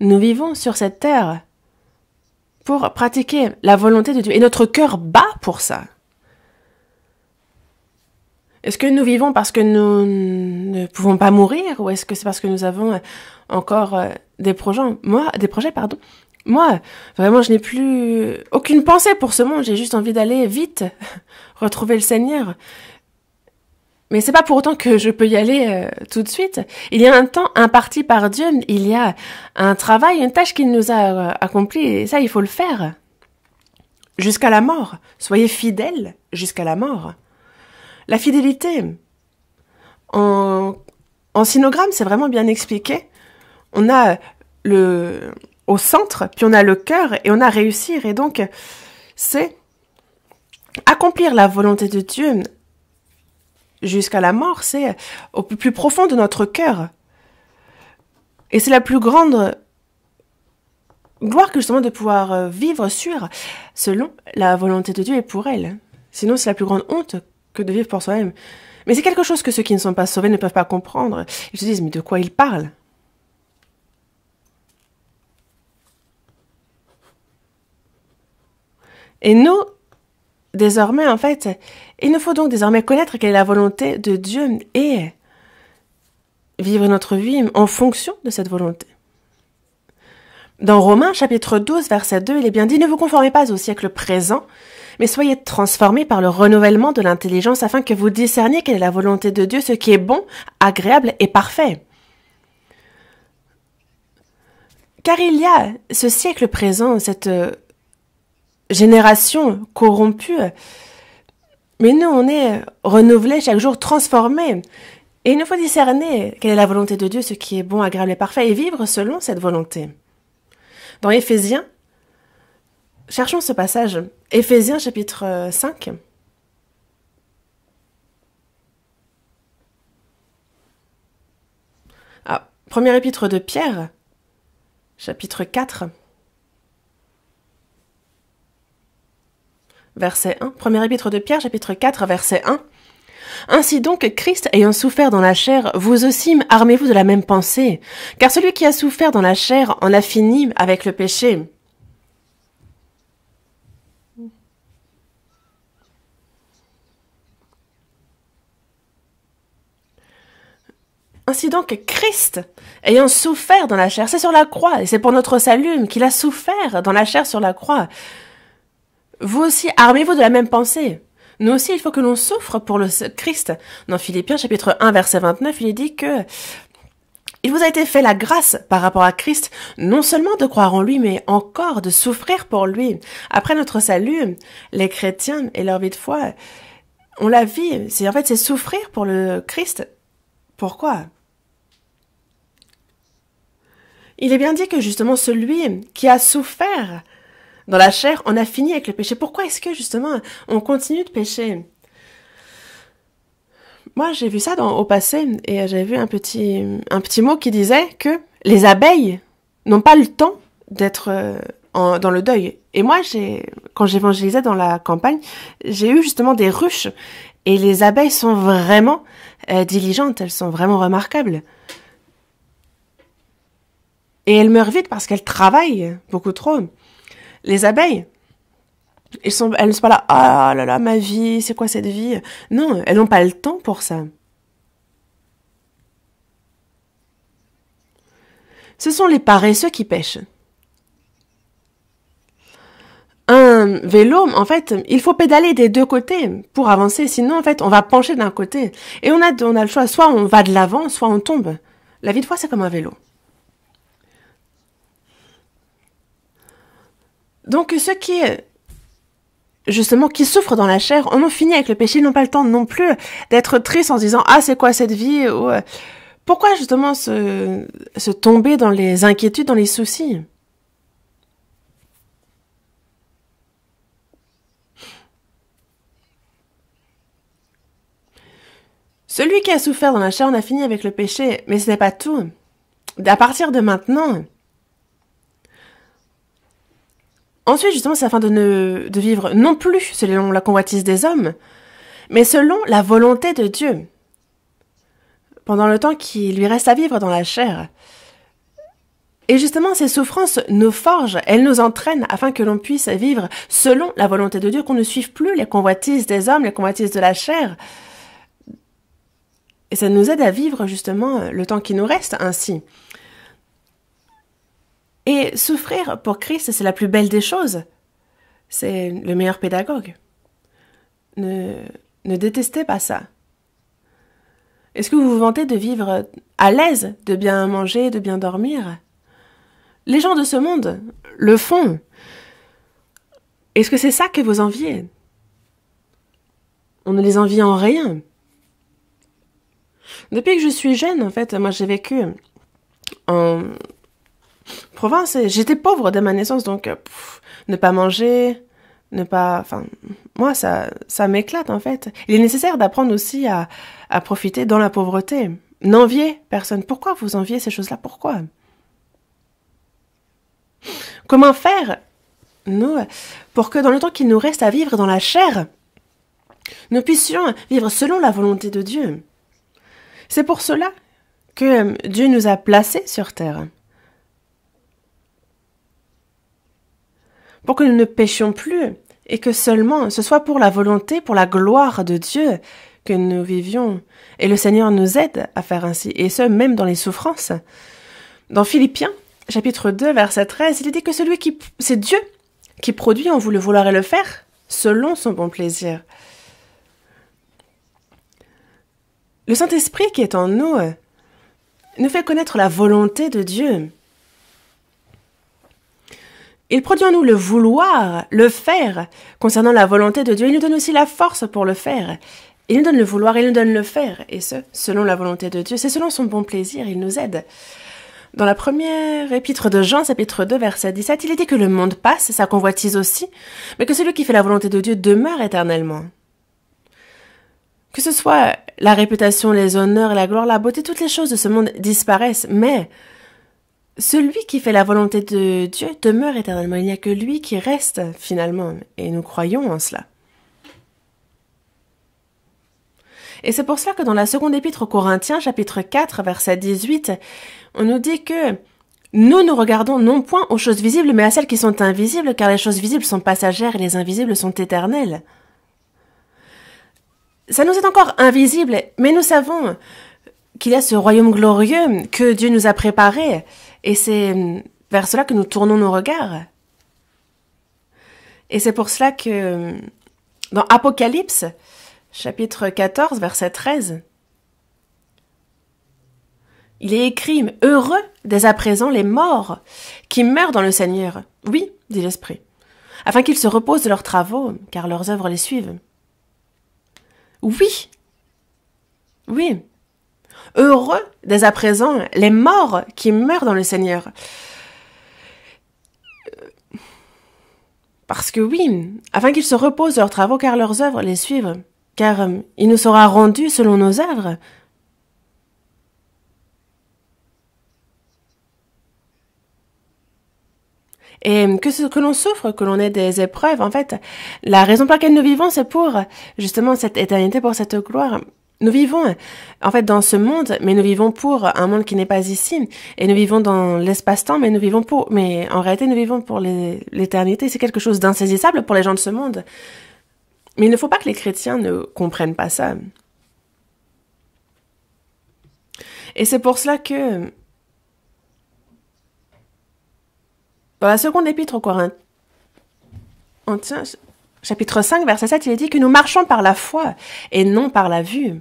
Nous vivons sur cette terre pour pratiquer la volonté de Dieu. Et notre cœur bat pour ça. Est-ce que nous vivons parce que nous ne pouvons pas mourir ou est-ce que c'est parce que nous avons euh, encore euh, des projets, moi, des projets, pardon. Moi, vraiment, je n'ai plus aucune pensée pour ce monde. J'ai juste envie d'aller vite retrouver le Seigneur. Mais c'est pas pour autant que je peux y aller euh, tout de suite. Il y a un temps imparti par Dieu. Il y a un travail, une tâche qu'il nous a accomplie. Et ça, il faut le faire jusqu'à la mort. Soyez fidèles jusqu'à la mort. La fidélité, en, en sinogramme, c'est vraiment bien expliqué. On a le au centre, puis on a le cœur et on a réussir. Et donc, c'est accomplir la volonté de Dieu jusqu'à la mort, c'est au plus profond de notre cœur. Et c'est la plus grande gloire que justement de pouvoir euh, vivre sur, selon la volonté de Dieu et pour elle. Sinon, c'est la plus grande honte que de vivre pour soi-même. Mais c'est quelque chose que ceux qui ne sont pas sauvés ne peuvent pas comprendre. Ils se disent, mais de quoi ils parlent Et nous, désormais, en fait, il nous faut donc désormais connaître quelle est la volonté de Dieu et vivre notre vie en fonction de cette volonté. Dans Romains chapitre 12, verset 2, il est bien dit, ne vous conformez pas au siècle présent, mais soyez transformés par le renouvellement de l'intelligence afin que vous discerniez quelle est la volonté de Dieu, ce qui est bon, agréable et parfait. Car il y a ce siècle présent, cette euh, génération corrompue, mais nous, on est renouvelés chaque jour, transformés. Et il nous faut discerner quelle est la volonté de Dieu, ce qui est bon, agréable et parfait, et vivre selon cette volonté. Dans Éphésiens Cherchons ce passage. Éphésiens chapitre 5. Euh, ah, 1er épître de Pierre, chapitre 4. Verset 1. Premier épître de Pierre, chapitre 4, verset 1. Ainsi donc, Christ ayant souffert dans la chair, vous aussi armez-vous de la même pensée, car celui qui a souffert dans la chair en a fini avec le péché Ainsi donc, Christ, ayant souffert dans la chair, c'est sur la croix, et c'est pour notre salut qu'il a souffert dans la chair sur la croix. Vous aussi, armez-vous de la même pensée. Nous aussi, il faut que l'on souffre pour le Christ. Dans Philippiens chapitre 1 verset 29, il est dit que il vous a été fait la grâce par rapport à Christ, non seulement de croire en lui, mais encore de souffrir pour lui. Après notre salut, les chrétiens et leur vie de foi, on la vit. C'est en fait c'est souffrir pour le Christ. Pourquoi il est bien dit que justement celui qui a souffert dans la chair on a fini avec le péché. Pourquoi est-ce que justement on continue de pécher Moi j'ai vu ça au passé et j'avais vu un petit, un petit mot qui disait que les abeilles n'ont pas le temps d'être euh, dans le deuil. Et moi, j'ai, quand j'évangélisais dans la campagne, j'ai eu justement des ruches. Et les abeilles sont vraiment euh, diligentes, elles sont vraiment remarquables. Et elles meurent vite parce qu'elles travaillent beaucoup trop. Les abeilles, elles sont, ne sont pas là, ah là là, ma vie, c'est quoi cette vie Non, elles n'ont pas le temps pour ça. Ce sont les paresseux qui pêchent. Un vélo, en fait, il faut pédaler des deux côtés pour avancer, sinon en fait on va pencher d'un côté. Et on a, on a le choix, soit on va de l'avant, soit on tombe. La vie de foi, c'est comme un vélo. Donc ceux qui justement qui souffrent dans la chair en ont fini avec le péché, n'ont pas le temps non plus d'être tristes en se disant ah c'est quoi cette vie ou euh, pourquoi justement se, se tomber dans les inquiétudes, dans les soucis. Celui qui a souffert dans la chair on a fini avec le péché, mais ce n'est pas tout. À partir de maintenant, Ensuite, justement, c'est afin de, ne, de vivre non plus selon la convoitise des hommes, mais selon la volonté de Dieu, pendant le temps qui lui reste à vivre dans la chair. Et justement, ces souffrances nous forgent, elles nous entraînent afin que l'on puisse vivre selon la volonté de Dieu, qu'on ne suive plus les convoitises des hommes, les convoitises de la chair. Et ça nous aide à vivre justement le temps qui nous reste ainsi. Et souffrir pour Christ, c'est la plus belle des choses. C'est le meilleur pédagogue. Ne, ne détestez pas ça. Est-ce que vous vous vantez de vivre à l'aise, de bien manger, de bien dormir Les gens de ce monde le font. Est-ce que c'est ça que vous enviez On ne les envie en rien. Depuis que je suis jeune, en fait, moi j'ai vécu en Provence, j'étais pauvre dès ma naissance, donc euh, ne pas manger, ne pas... Enfin, moi, ça, ça m'éclate en fait. Il est nécessaire d'apprendre aussi à, à profiter dans la pauvreté. N'enviez personne. Pourquoi vous enviez ces choses-là Pourquoi Comment faire, nous, pour que dans le temps qu'il nous reste à vivre dans la chair, nous puissions vivre selon la volonté de Dieu C'est pour cela que euh, Dieu nous a placés sur terre. pour que nous ne péchions plus, et que seulement ce soit pour la volonté, pour la gloire de Dieu que nous vivions. Et le Seigneur nous aide à faire ainsi, et ce, même dans les souffrances. Dans Philippiens, chapitre 2, verset 13, il dit que celui qui, c'est Dieu qui produit en vous le vouloir et le faire, selon son bon plaisir. Le Saint-Esprit qui est en nous euh, nous fait connaître la volonté de Dieu. Il produit en nous le vouloir, le faire. Concernant la volonté de Dieu, il nous donne aussi la force pour le faire. Il nous donne le vouloir, il nous donne le faire, et ce, selon la volonté de Dieu, c'est selon son bon plaisir, il nous aide. Dans la première épître de Jean, chapitre 2, verset 17, il est dit que le monde passe, sa convoitise aussi, mais que celui qui fait la volonté de Dieu demeure éternellement. Que ce soit la réputation, les honneurs, la gloire, la beauté, toutes les choses de ce monde disparaissent, mais celui qui fait la volonté de Dieu demeure éternellement, il n'y a que lui qui reste finalement, et nous croyons en cela. Et c'est pour cela que dans la seconde épître aux Corinthiens, chapitre 4, verset 18, on nous dit que nous nous regardons non point aux choses visibles, mais à celles qui sont invisibles, car les choses visibles sont passagères et les invisibles sont éternelles. Ça nous est encore invisible, mais nous savons qu'il y a ce royaume glorieux que Dieu nous a préparé. Et c'est euh, vers cela que nous tournons nos regards. Et c'est pour cela que euh, dans Apocalypse, chapitre 14, verset 13, il est écrit Heureux dès à présent les morts qui meurent dans le Seigneur. Oui, dit l'Esprit, afin qu'ils se reposent de leurs travaux, car leurs œuvres les suivent. Oui, oui, Heureux dès à présent les morts qui meurent dans le Seigneur. Parce que oui, afin qu'ils se reposent leurs travaux, car leurs œuvres les suivent, car euh, il nous sera rendu selon nos œuvres. Et que ce que l'on souffre, que l'on ait des épreuves, en fait, la raison pour laquelle nous vivons, c'est pour justement cette éternité, pour cette gloire. Nous vivons, en fait, dans ce monde, mais nous vivons pour un monde qui n'est pas ici. Et nous vivons dans l'espace-temps, mais nous vivons pour, mais en réalité, nous vivons pour l'éternité. C'est quelque chose d'insaisissable pour les gens de ce monde. Mais il ne faut pas que les chrétiens ne comprennent pas ça. Et c'est pour cela que, dans la seconde épître aux Corinthiens, chapitre 5, verset 7, il est dit que nous marchons par la foi et non par la vue.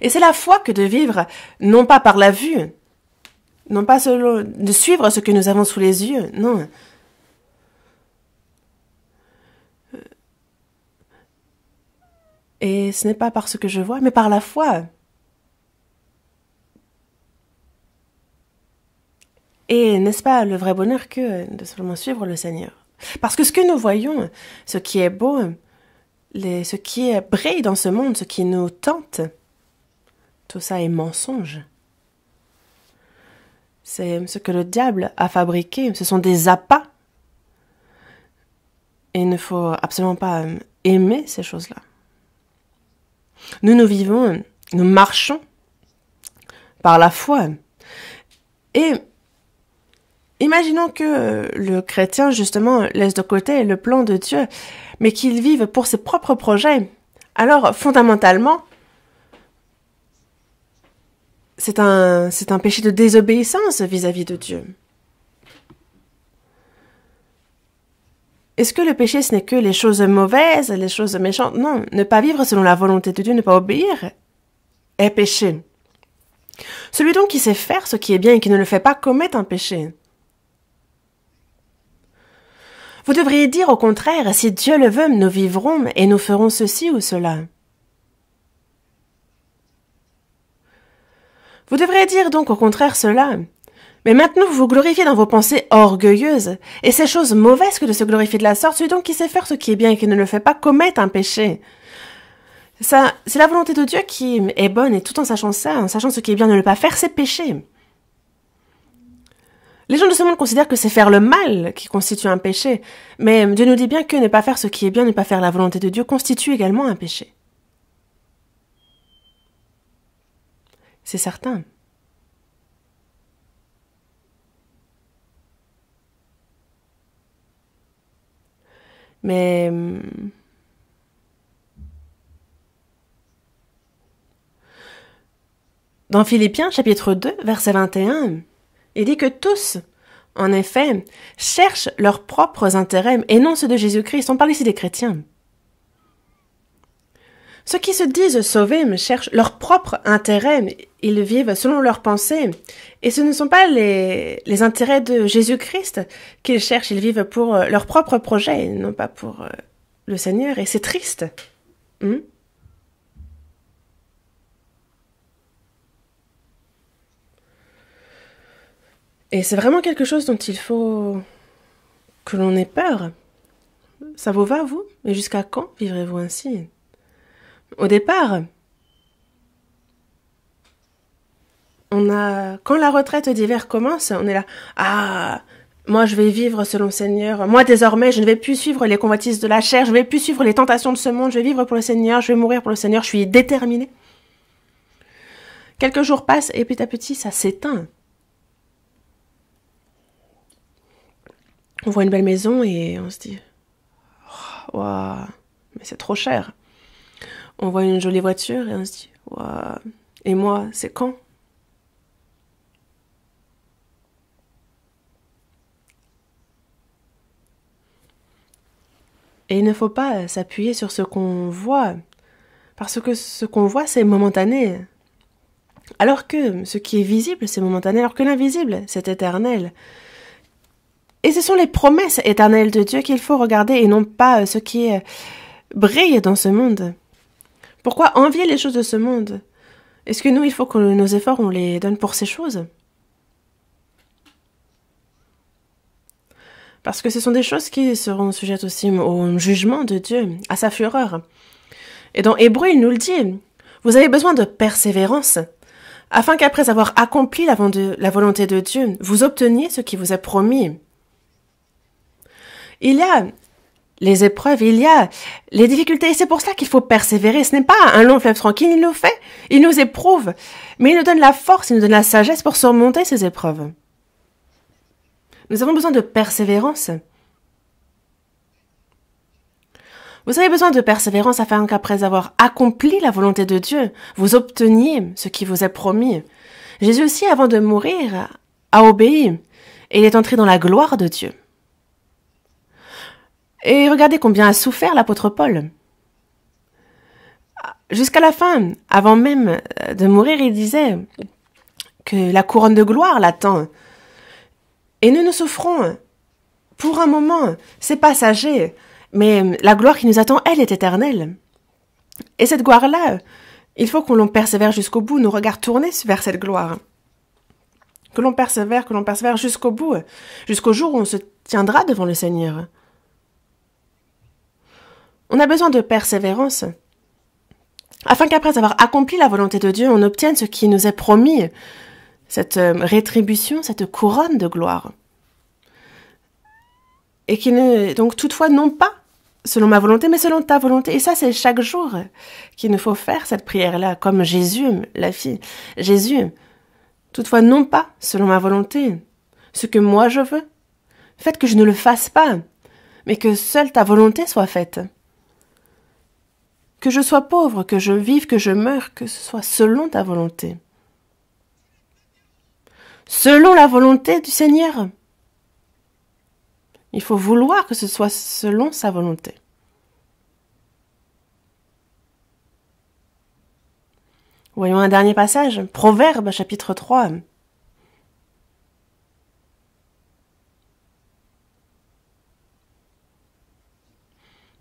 Et c'est la foi que de vivre, non pas par la vue, non pas de suivre ce que nous avons sous les yeux, non. Et ce n'est pas par ce que je vois, mais par la foi. Et n'est-ce pas le vrai bonheur que de seulement suivre le Seigneur Parce que ce que nous voyons, ce qui est beau, ce qui est brille dans ce monde, ce qui nous tente, tout ça est mensonge. C'est ce que le diable a fabriqué, ce sont des appâts. Et il ne faut absolument pas euh, aimer ces choses-là. Nous, nous vivons, nous marchons par la foi. Et Imaginons que euh, le chrétien, justement, laisse de côté le plan de Dieu, mais qu'il vive pour ses propres projets. Alors, fondamentalement, c'est un, c'est un péché de désobéissance vis-à-vis de Dieu. Est-ce que le péché, ce n'est que les choses mauvaises, les choses méchantes Non, ne pas vivre selon la volonté de Dieu, ne pas obéir, est péché. Celui donc qui sait faire ce qui est bien et qui ne le fait pas commet un péché. Vous devriez dire au contraire, si Dieu le veut, nous vivrons et nous ferons ceci ou cela. Vous devriez dire donc au contraire cela. Mais maintenant vous vous glorifiez dans vos pensées orgueilleuses, et c'est chose mauvaise que de se glorifier de la sorte, celui donc qui sait faire ce qui est bien et qui ne le fait pas commettre un péché. Ça, c'est la volonté de Dieu qui est bonne, et tout en sachant ça, en sachant ce qui est bien ne le pas faire, c'est péché. Les gens de ce monde considèrent que c'est faire le mal qui constitue un péché, mais Dieu nous dit bien que ne pas faire ce qui est bien, ne pas faire la volonté de Dieu constitue également un péché. C'est certain. Mais... Hum, dans Philippiens chapitre 2, verset 21, il dit que tous, en effet, cherchent leurs propres intérêts et non ceux de Jésus-Christ. On parle ici des chrétiens. Ceux qui se disent sauvés cherchent leur propre intérêt, ils vivent selon leurs pensées, et ce ne sont pas les, les intérêts de Jésus-Christ qu'ils cherchent, ils vivent pour euh, leurs propres projets, non pas pour euh, le Seigneur, et c'est triste. Hmm? Et c'est vraiment quelque chose dont il faut que l'on ait peur. Ça vous va, vous mais jusqu'à quand vivrez-vous ainsi Au départ, on a quand la retraite d'hiver commence, on est là ah moi je vais vivre selon le Seigneur. Moi désormais, je ne vais plus suivre les convoitises de la chair, je ne vais plus suivre les tentations de ce monde, je vais vivre pour le Seigneur, je vais mourir pour le Seigneur, je suis déterminée. Quelques jours passent et petit à petit ça s'éteint. on voit une belle maison et on se dit oh, Waouh, mais c'est trop cher. On voit une jolie voiture et on se dit Waouh, et moi, c'est quand Et il ne faut pas s'appuyer sur ce qu'on voit, parce que ce qu'on voit, c'est momentané. Alors que ce qui est visible, c'est momentané, alors que l'invisible, c'est éternel. Et ce sont les promesses éternelles de Dieu qu'il faut regarder et non pas euh, ce qui euh, brille dans ce monde. Pourquoi envier les choses de ce monde Est-ce que nous, il faut que nos efforts, on les donne pour ces choses Parce que ce sont des choses qui seront sujettes aussi au jugement de Dieu, à sa fureur. Et dans Hébreu, il nous le dit, vous avez besoin de persévérance, afin qu'après avoir accompli la, volonté de Dieu, vous obteniez ce qui vous est promis. Il y a les épreuves, il y a les difficultés. Et c'est pour cela qu'il faut persévérer. Ce n'est pas un long fleuve tranquille, il nous fait, il nous éprouve. Mais il nous donne la force, il nous donne la sagesse pour surmonter ces épreuves. Nous avons besoin de persévérance. Vous avez besoin de persévérance afin qu'après avoir accompli la volonté de Dieu, vous obteniez ce qui vous est promis. Jésus aussi, avant de mourir, a obéi et il est entré dans la gloire de Dieu. Et regardez combien a souffert l'apôtre Paul. Jusqu'à la fin, avant même euh, de mourir, il disait que la couronne de gloire l'attend. Et nous nous souffrons pour un moment, c'est passager, mais euh, la gloire qui nous attend, elle, est éternelle. Et cette gloire-là, il faut que l'on persévère jusqu'au bout, nos regards tournés vers cette gloire. Que l'on persévère, que l'on persévère jusqu'au bout, jusqu'au jour où on se tiendra devant le Seigneur. On a besoin de persévérance afin qu'après avoir accompli la volonté de Dieu, on obtienne ce qui nous est promis, cette euh, rétribution, cette couronne de gloire. Et qui ne, donc toutefois non pas selon ma volonté, mais selon ta volonté. Et ça, c'est chaque jour qu'il nous faut faire cette prière-là, comme Jésus, la fille. Jésus, toutefois non pas selon ma volonté, ce que moi je veux. Faites que je ne le fasse pas, mais que seule ta volonté soit faite que je sois pauvre, que je vive, que je meure, que ce soit selon ta volonté. Selon la volonté du Seigneur. Il faut vouloir que ce soit selon sa volonté. Voyons un dernier passage. Proverbe chapitre 3.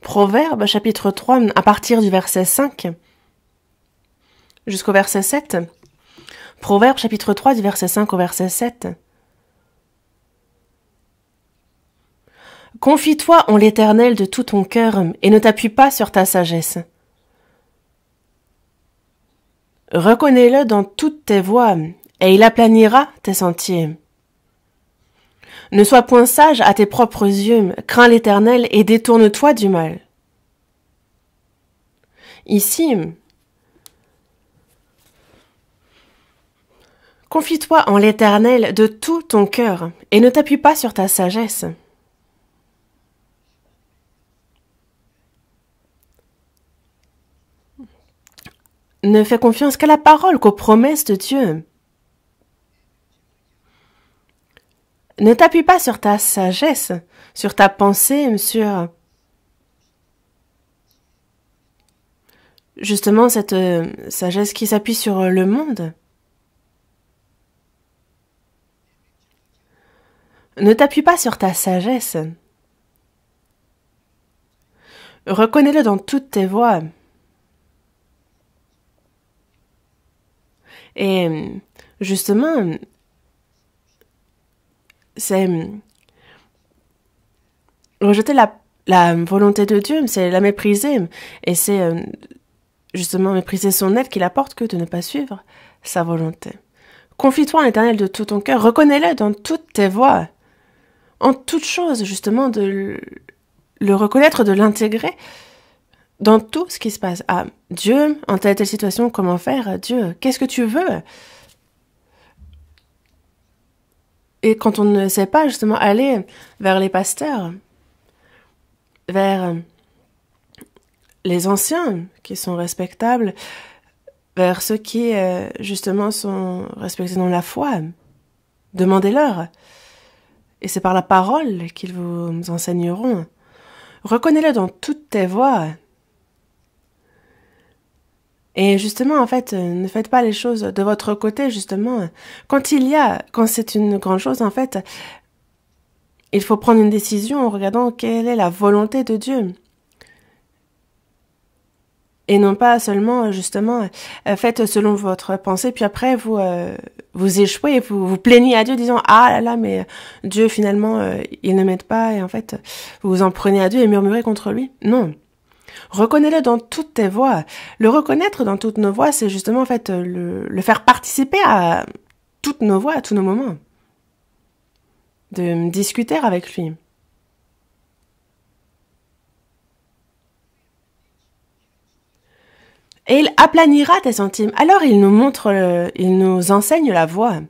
Proverbe chapitre 3 à partir du verset 5 jusqu'au verset 7. Proverbe chapitre 3 du verset 5 au verset 7. Confie-toi en l'Éternel de tout ton cœur et ne t'appuie pas sur ta sagesse. Reconnais-le dans toutes tes voies et il aplanira tes sentiers. Ne sois point sage à tes propres yeux, crains l'Éternel et détourne-toi du mal. Ici, confie-toi en l'Éternel de tout ton cœur et ne t'appuie pas sur ta sagesse. Ne fais confiance qu'à la parole, qu'aux promesses de Dieu. Ne t'appuie pas sur ta sagesse, sur ta pensée, sur justement cette euh, sagesse qui s'appuie sur euh, le monde. Ne t'appuie pas sur ta sagesse. Reconnais-le dans toutes tes voies. Et justement, c'est hum, rejeter la, la, volonté de Dieu, c'est la mépriser. Hum, et c'est hum, justement mépriser son aide qu'il apporte que de ne pas suivre sa volonté. Confie-toi en l'Éternel de tout ton cœur, reconnais-le dans toutes tes voies, en toutes choses, justement, de le, reconnaître, de l'intégrer dans tout ce qui se passe. Ah, Dieu, en telle et telle situation, comment faire Dieu, qu'est-ce que tu veux et quand on ne sait pas justement aller vers les pasteurs, vers les anciens qui sont respectables, vers ceux qui euh, justement sont respectés dans la foi, demandez-leur. Et c'est par la parole qu'ils vous enseigneront. Reconnais-le dans toutes tes voies, et justement, en fait, euh, ne faites pas les choses de votre côté, justement. Quand il y a, quand c'est une grande chose, en fait, il faut prendre une décision en regardant quelle est la volonté de Dieu. Et non pas seulement, justement, euh, faites selon votre pensée, puis après, vous, euh, vous échouez, vous vous plaignez à Dieu disant, ah là là, mais Dieu, finalement, il ne m'aide pas, et en fait, vous vous en prenez à Dieu et murmurez contre lui. Non. Reconnais-le dans toutes tes voix. Le reconnaître dans toutes nos voix, c'est justement en fait le, faire participer à toutes nos voix, à tous nos moments. De discuter avec lui. Et il aplanira tes sentiments. Alors il nous montre, euh, il nous enseigne la voie.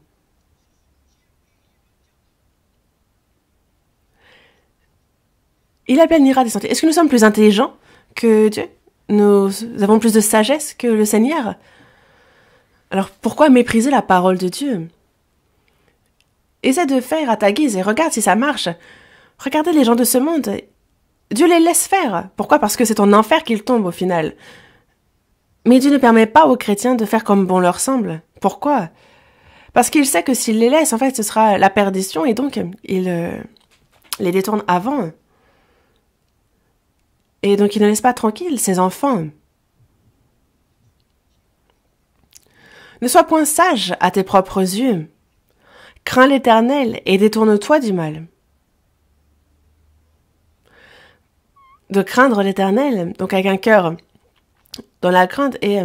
Il aplanira tes sentiments. Est-ce que nous sommes plus intelligents que Dieu. Nous avons plus de sagesse que le Seigneur. Alors pourquoi mépriser la parole de Dieu Essaie de faire à ta guise et regarde si ça marche. Regardez les gens de ce monde. Dieu les laisse faire. Pourquoi Parce que c'est en enfer qu'ils tombent au final. Mais Dieu ne permet pas aux chrétiens de faire comme bon leur semble. Pourquoi Parce qu'il sait que s'il les laisse, en fait, ce sera la perdition et donc il euh, les détourne avant. Et donc il ne laisse pas tranquille ses enfants. Ne sois point sage à tes propres yeux. Crains l'Éternel et détourne-toi du mal. De craindre l'Éternel, donc avec un cœur dans la crainte et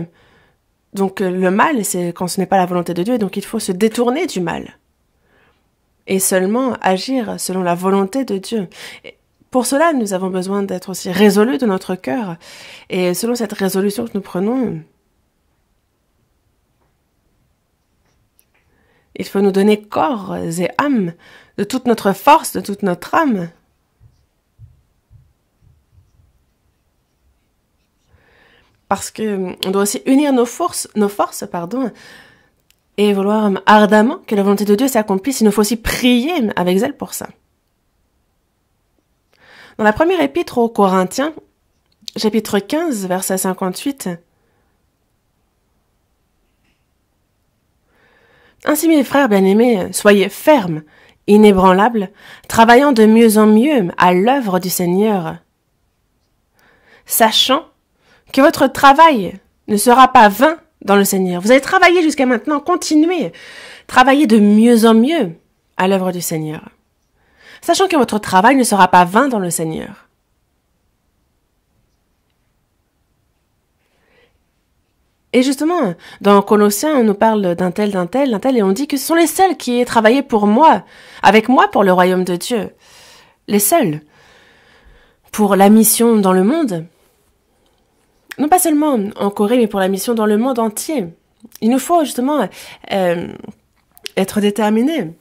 donc le mal, c'est quand ce n'est pas la volonté de Dieu, donc il faut se détourner du mal et seulement agir selon la volonté de Dieu. Pour cela, nous avons besoin d'être aussi résolus de notre cœur. Et selon cette résolution que nous prenons, il faut nous donner corps et âme, de toute notre force, de toute notre âme. Parce que on doit aussi unir nos forces, nos forces, pardon, et vouloir ardemment que la volonté de Dieu s'accomplisse. Il nous faut aussi prier avec zèle pour ça. Dans la première épître aux Corinthiens, chapitre 15, verset 58, Ainsi mes frères bien-aimés, soyez fermes, inébranlables, travaillant de mieux en mieux à l'œuvre du Seigneur, sachant que votre travail ne sera pas vain dans le Seigneur. Vous avez travaillé jusqu'à maintenant, continuez, travaillez de mieux en mieux à l'œuvre du Seigneur sachant que votre travail ne sera pas vain dans le Seigneur. Et justement, dans Colossiens, on nous parle d'un tel, d'un tel, d'un tel, et on dit que ce sont les seuls qui aient travaillé pour moi, avec moi pour le royaume de Dieu. Les seuls. Pour la mission dans le monde. Non pas seulement en Corée, mais pour la mission dans le monde entier. Il nous faut justement euh, être déterminés.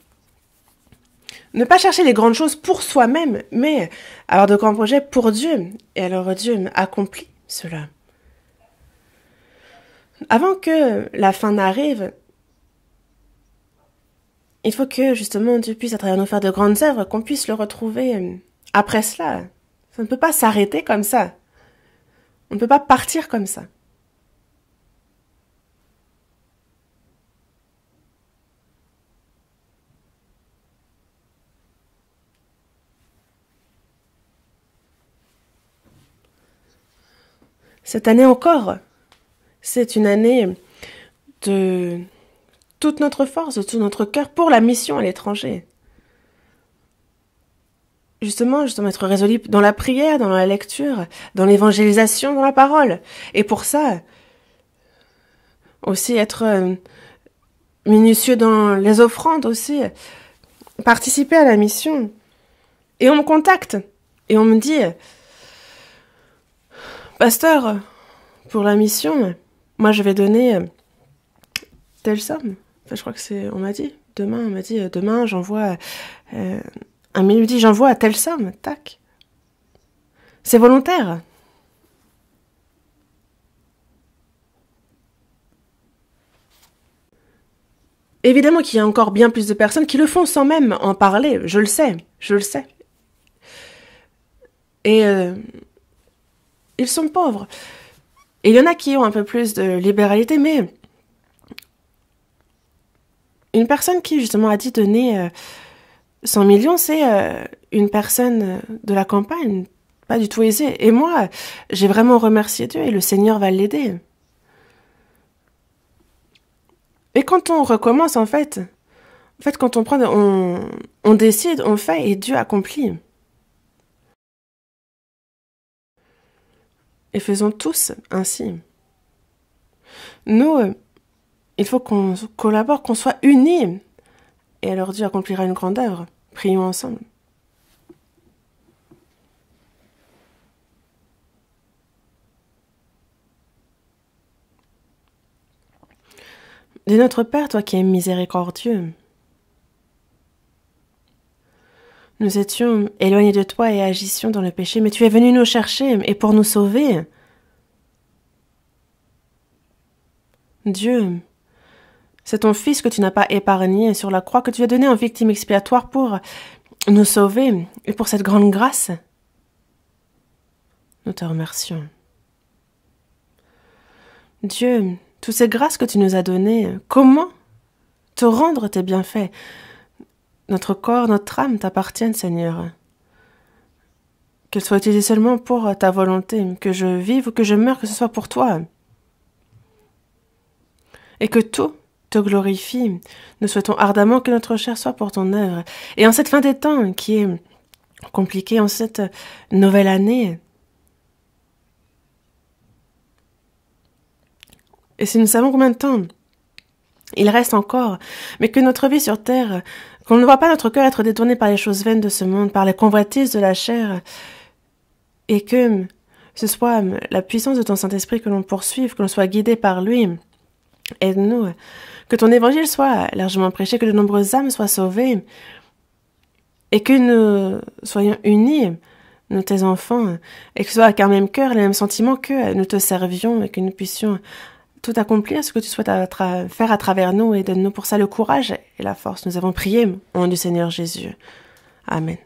Ne pas chercher les grandes choses pour soi-même, mais avoir de grands projets pour Dieu. Et alors Dieu accomplit cela. Avant que la fin n'arrive, il faut que justement Dieu puisse à travers nous faire de grandes œuvres, qu'on puisse le retrouver euh, après cela. Ça ne peut pas s'arrêter comme ça. On ne peut pas partir comme ça. Cette année encore, c'est une année de toute notre force, de tout notre cœur pour la mission à l'étranger. Justement, justement être résolu dans la prière, dans la lecture, dans l'évangélisation, dans la parole. Et pour ça, aussi être euh, minutieux dans les offrandes aussi, participer à la mission. Et on me contacte et on me dit, Pasteur, pour la mission, moi je vais donner euh, telle somme. je crois que c'est, on m'a dit, demain, on m'a dit, euh, demain j'envoie, euh, un minute. j'envoie à telle somme, tac. C'est volontaire. Évidemment qu'il y a encore bien plus de personnes qui le font sans même en parler, je le sais, je le sais. Et ils sont pauvres. Et il y en a qui ont un peu plus de libéralité, mais une personne qui justement a dit donner 100 euh, millions, c'est euh, une personne de la campagne, pas du tout aisée. Et moi, j'ai vraiment remercié Dieu et le Seigneur va l'aider. Et quand on recommence, en fait, en fait, quand on prend, on décide, on fait et Dieu accomplit. et faisons tous ainsi. Nous, euh, il faut qu'on collabore, qu'on soit unis, et alors Dieu accomplira une grande œuvre. Prions ensemble. De notre Père, toi qui es miséricordieux, Nous étions éloignés de toi et agissions dans le péché, mais tu es venu nous chercher et pour nous sauver. Dieu, c'est ton Fils que tu n'as pas épargné sur la croix, que tu as donné en victime expiatoire pour nous sauver et pour cette grande grâce. Nous te remercions. Dieu, toutes ces grâces que tu nous as données, comment te rendre tes bienfaits notre corps, notre âme t'appartiennent, Seigneur. Que soit utilisé seulement pour euh, ta volonté, que je vive ou que je meure, que ce soit pour toi. Et que tout te glorifie. Nous souhaitons ardemment que notre chair soit pour ton œuvre. Et en cette fin des temps qui est compliquée, en cette nouvelle année, et si nous savons combien de temps il reste encore, mais que notre vie sur terre qu'on ne voit pas notre cœur être détourné par les choses vaines de ce monde, par les convoitises de la chair, et que ce soit euh, la puissance de ton Saint-Esprit que l'on poursuive, que l'on soit guidé par lui. Aide-nous, euh, que ton évangile soit euh, largement prêché, que de nombreuses âmes soient sauvées, et que nous soyons unis, nos tes enfants, et que ce soit avec un même cœur, les mêmes sentiments que nous te servions, et que nous puissions tout accomplir ce que tu souhaites faire à travers nous et donne-nous pour ça le courage et la force. Nous avons prié au nom du Seigneur Jésus. Amen.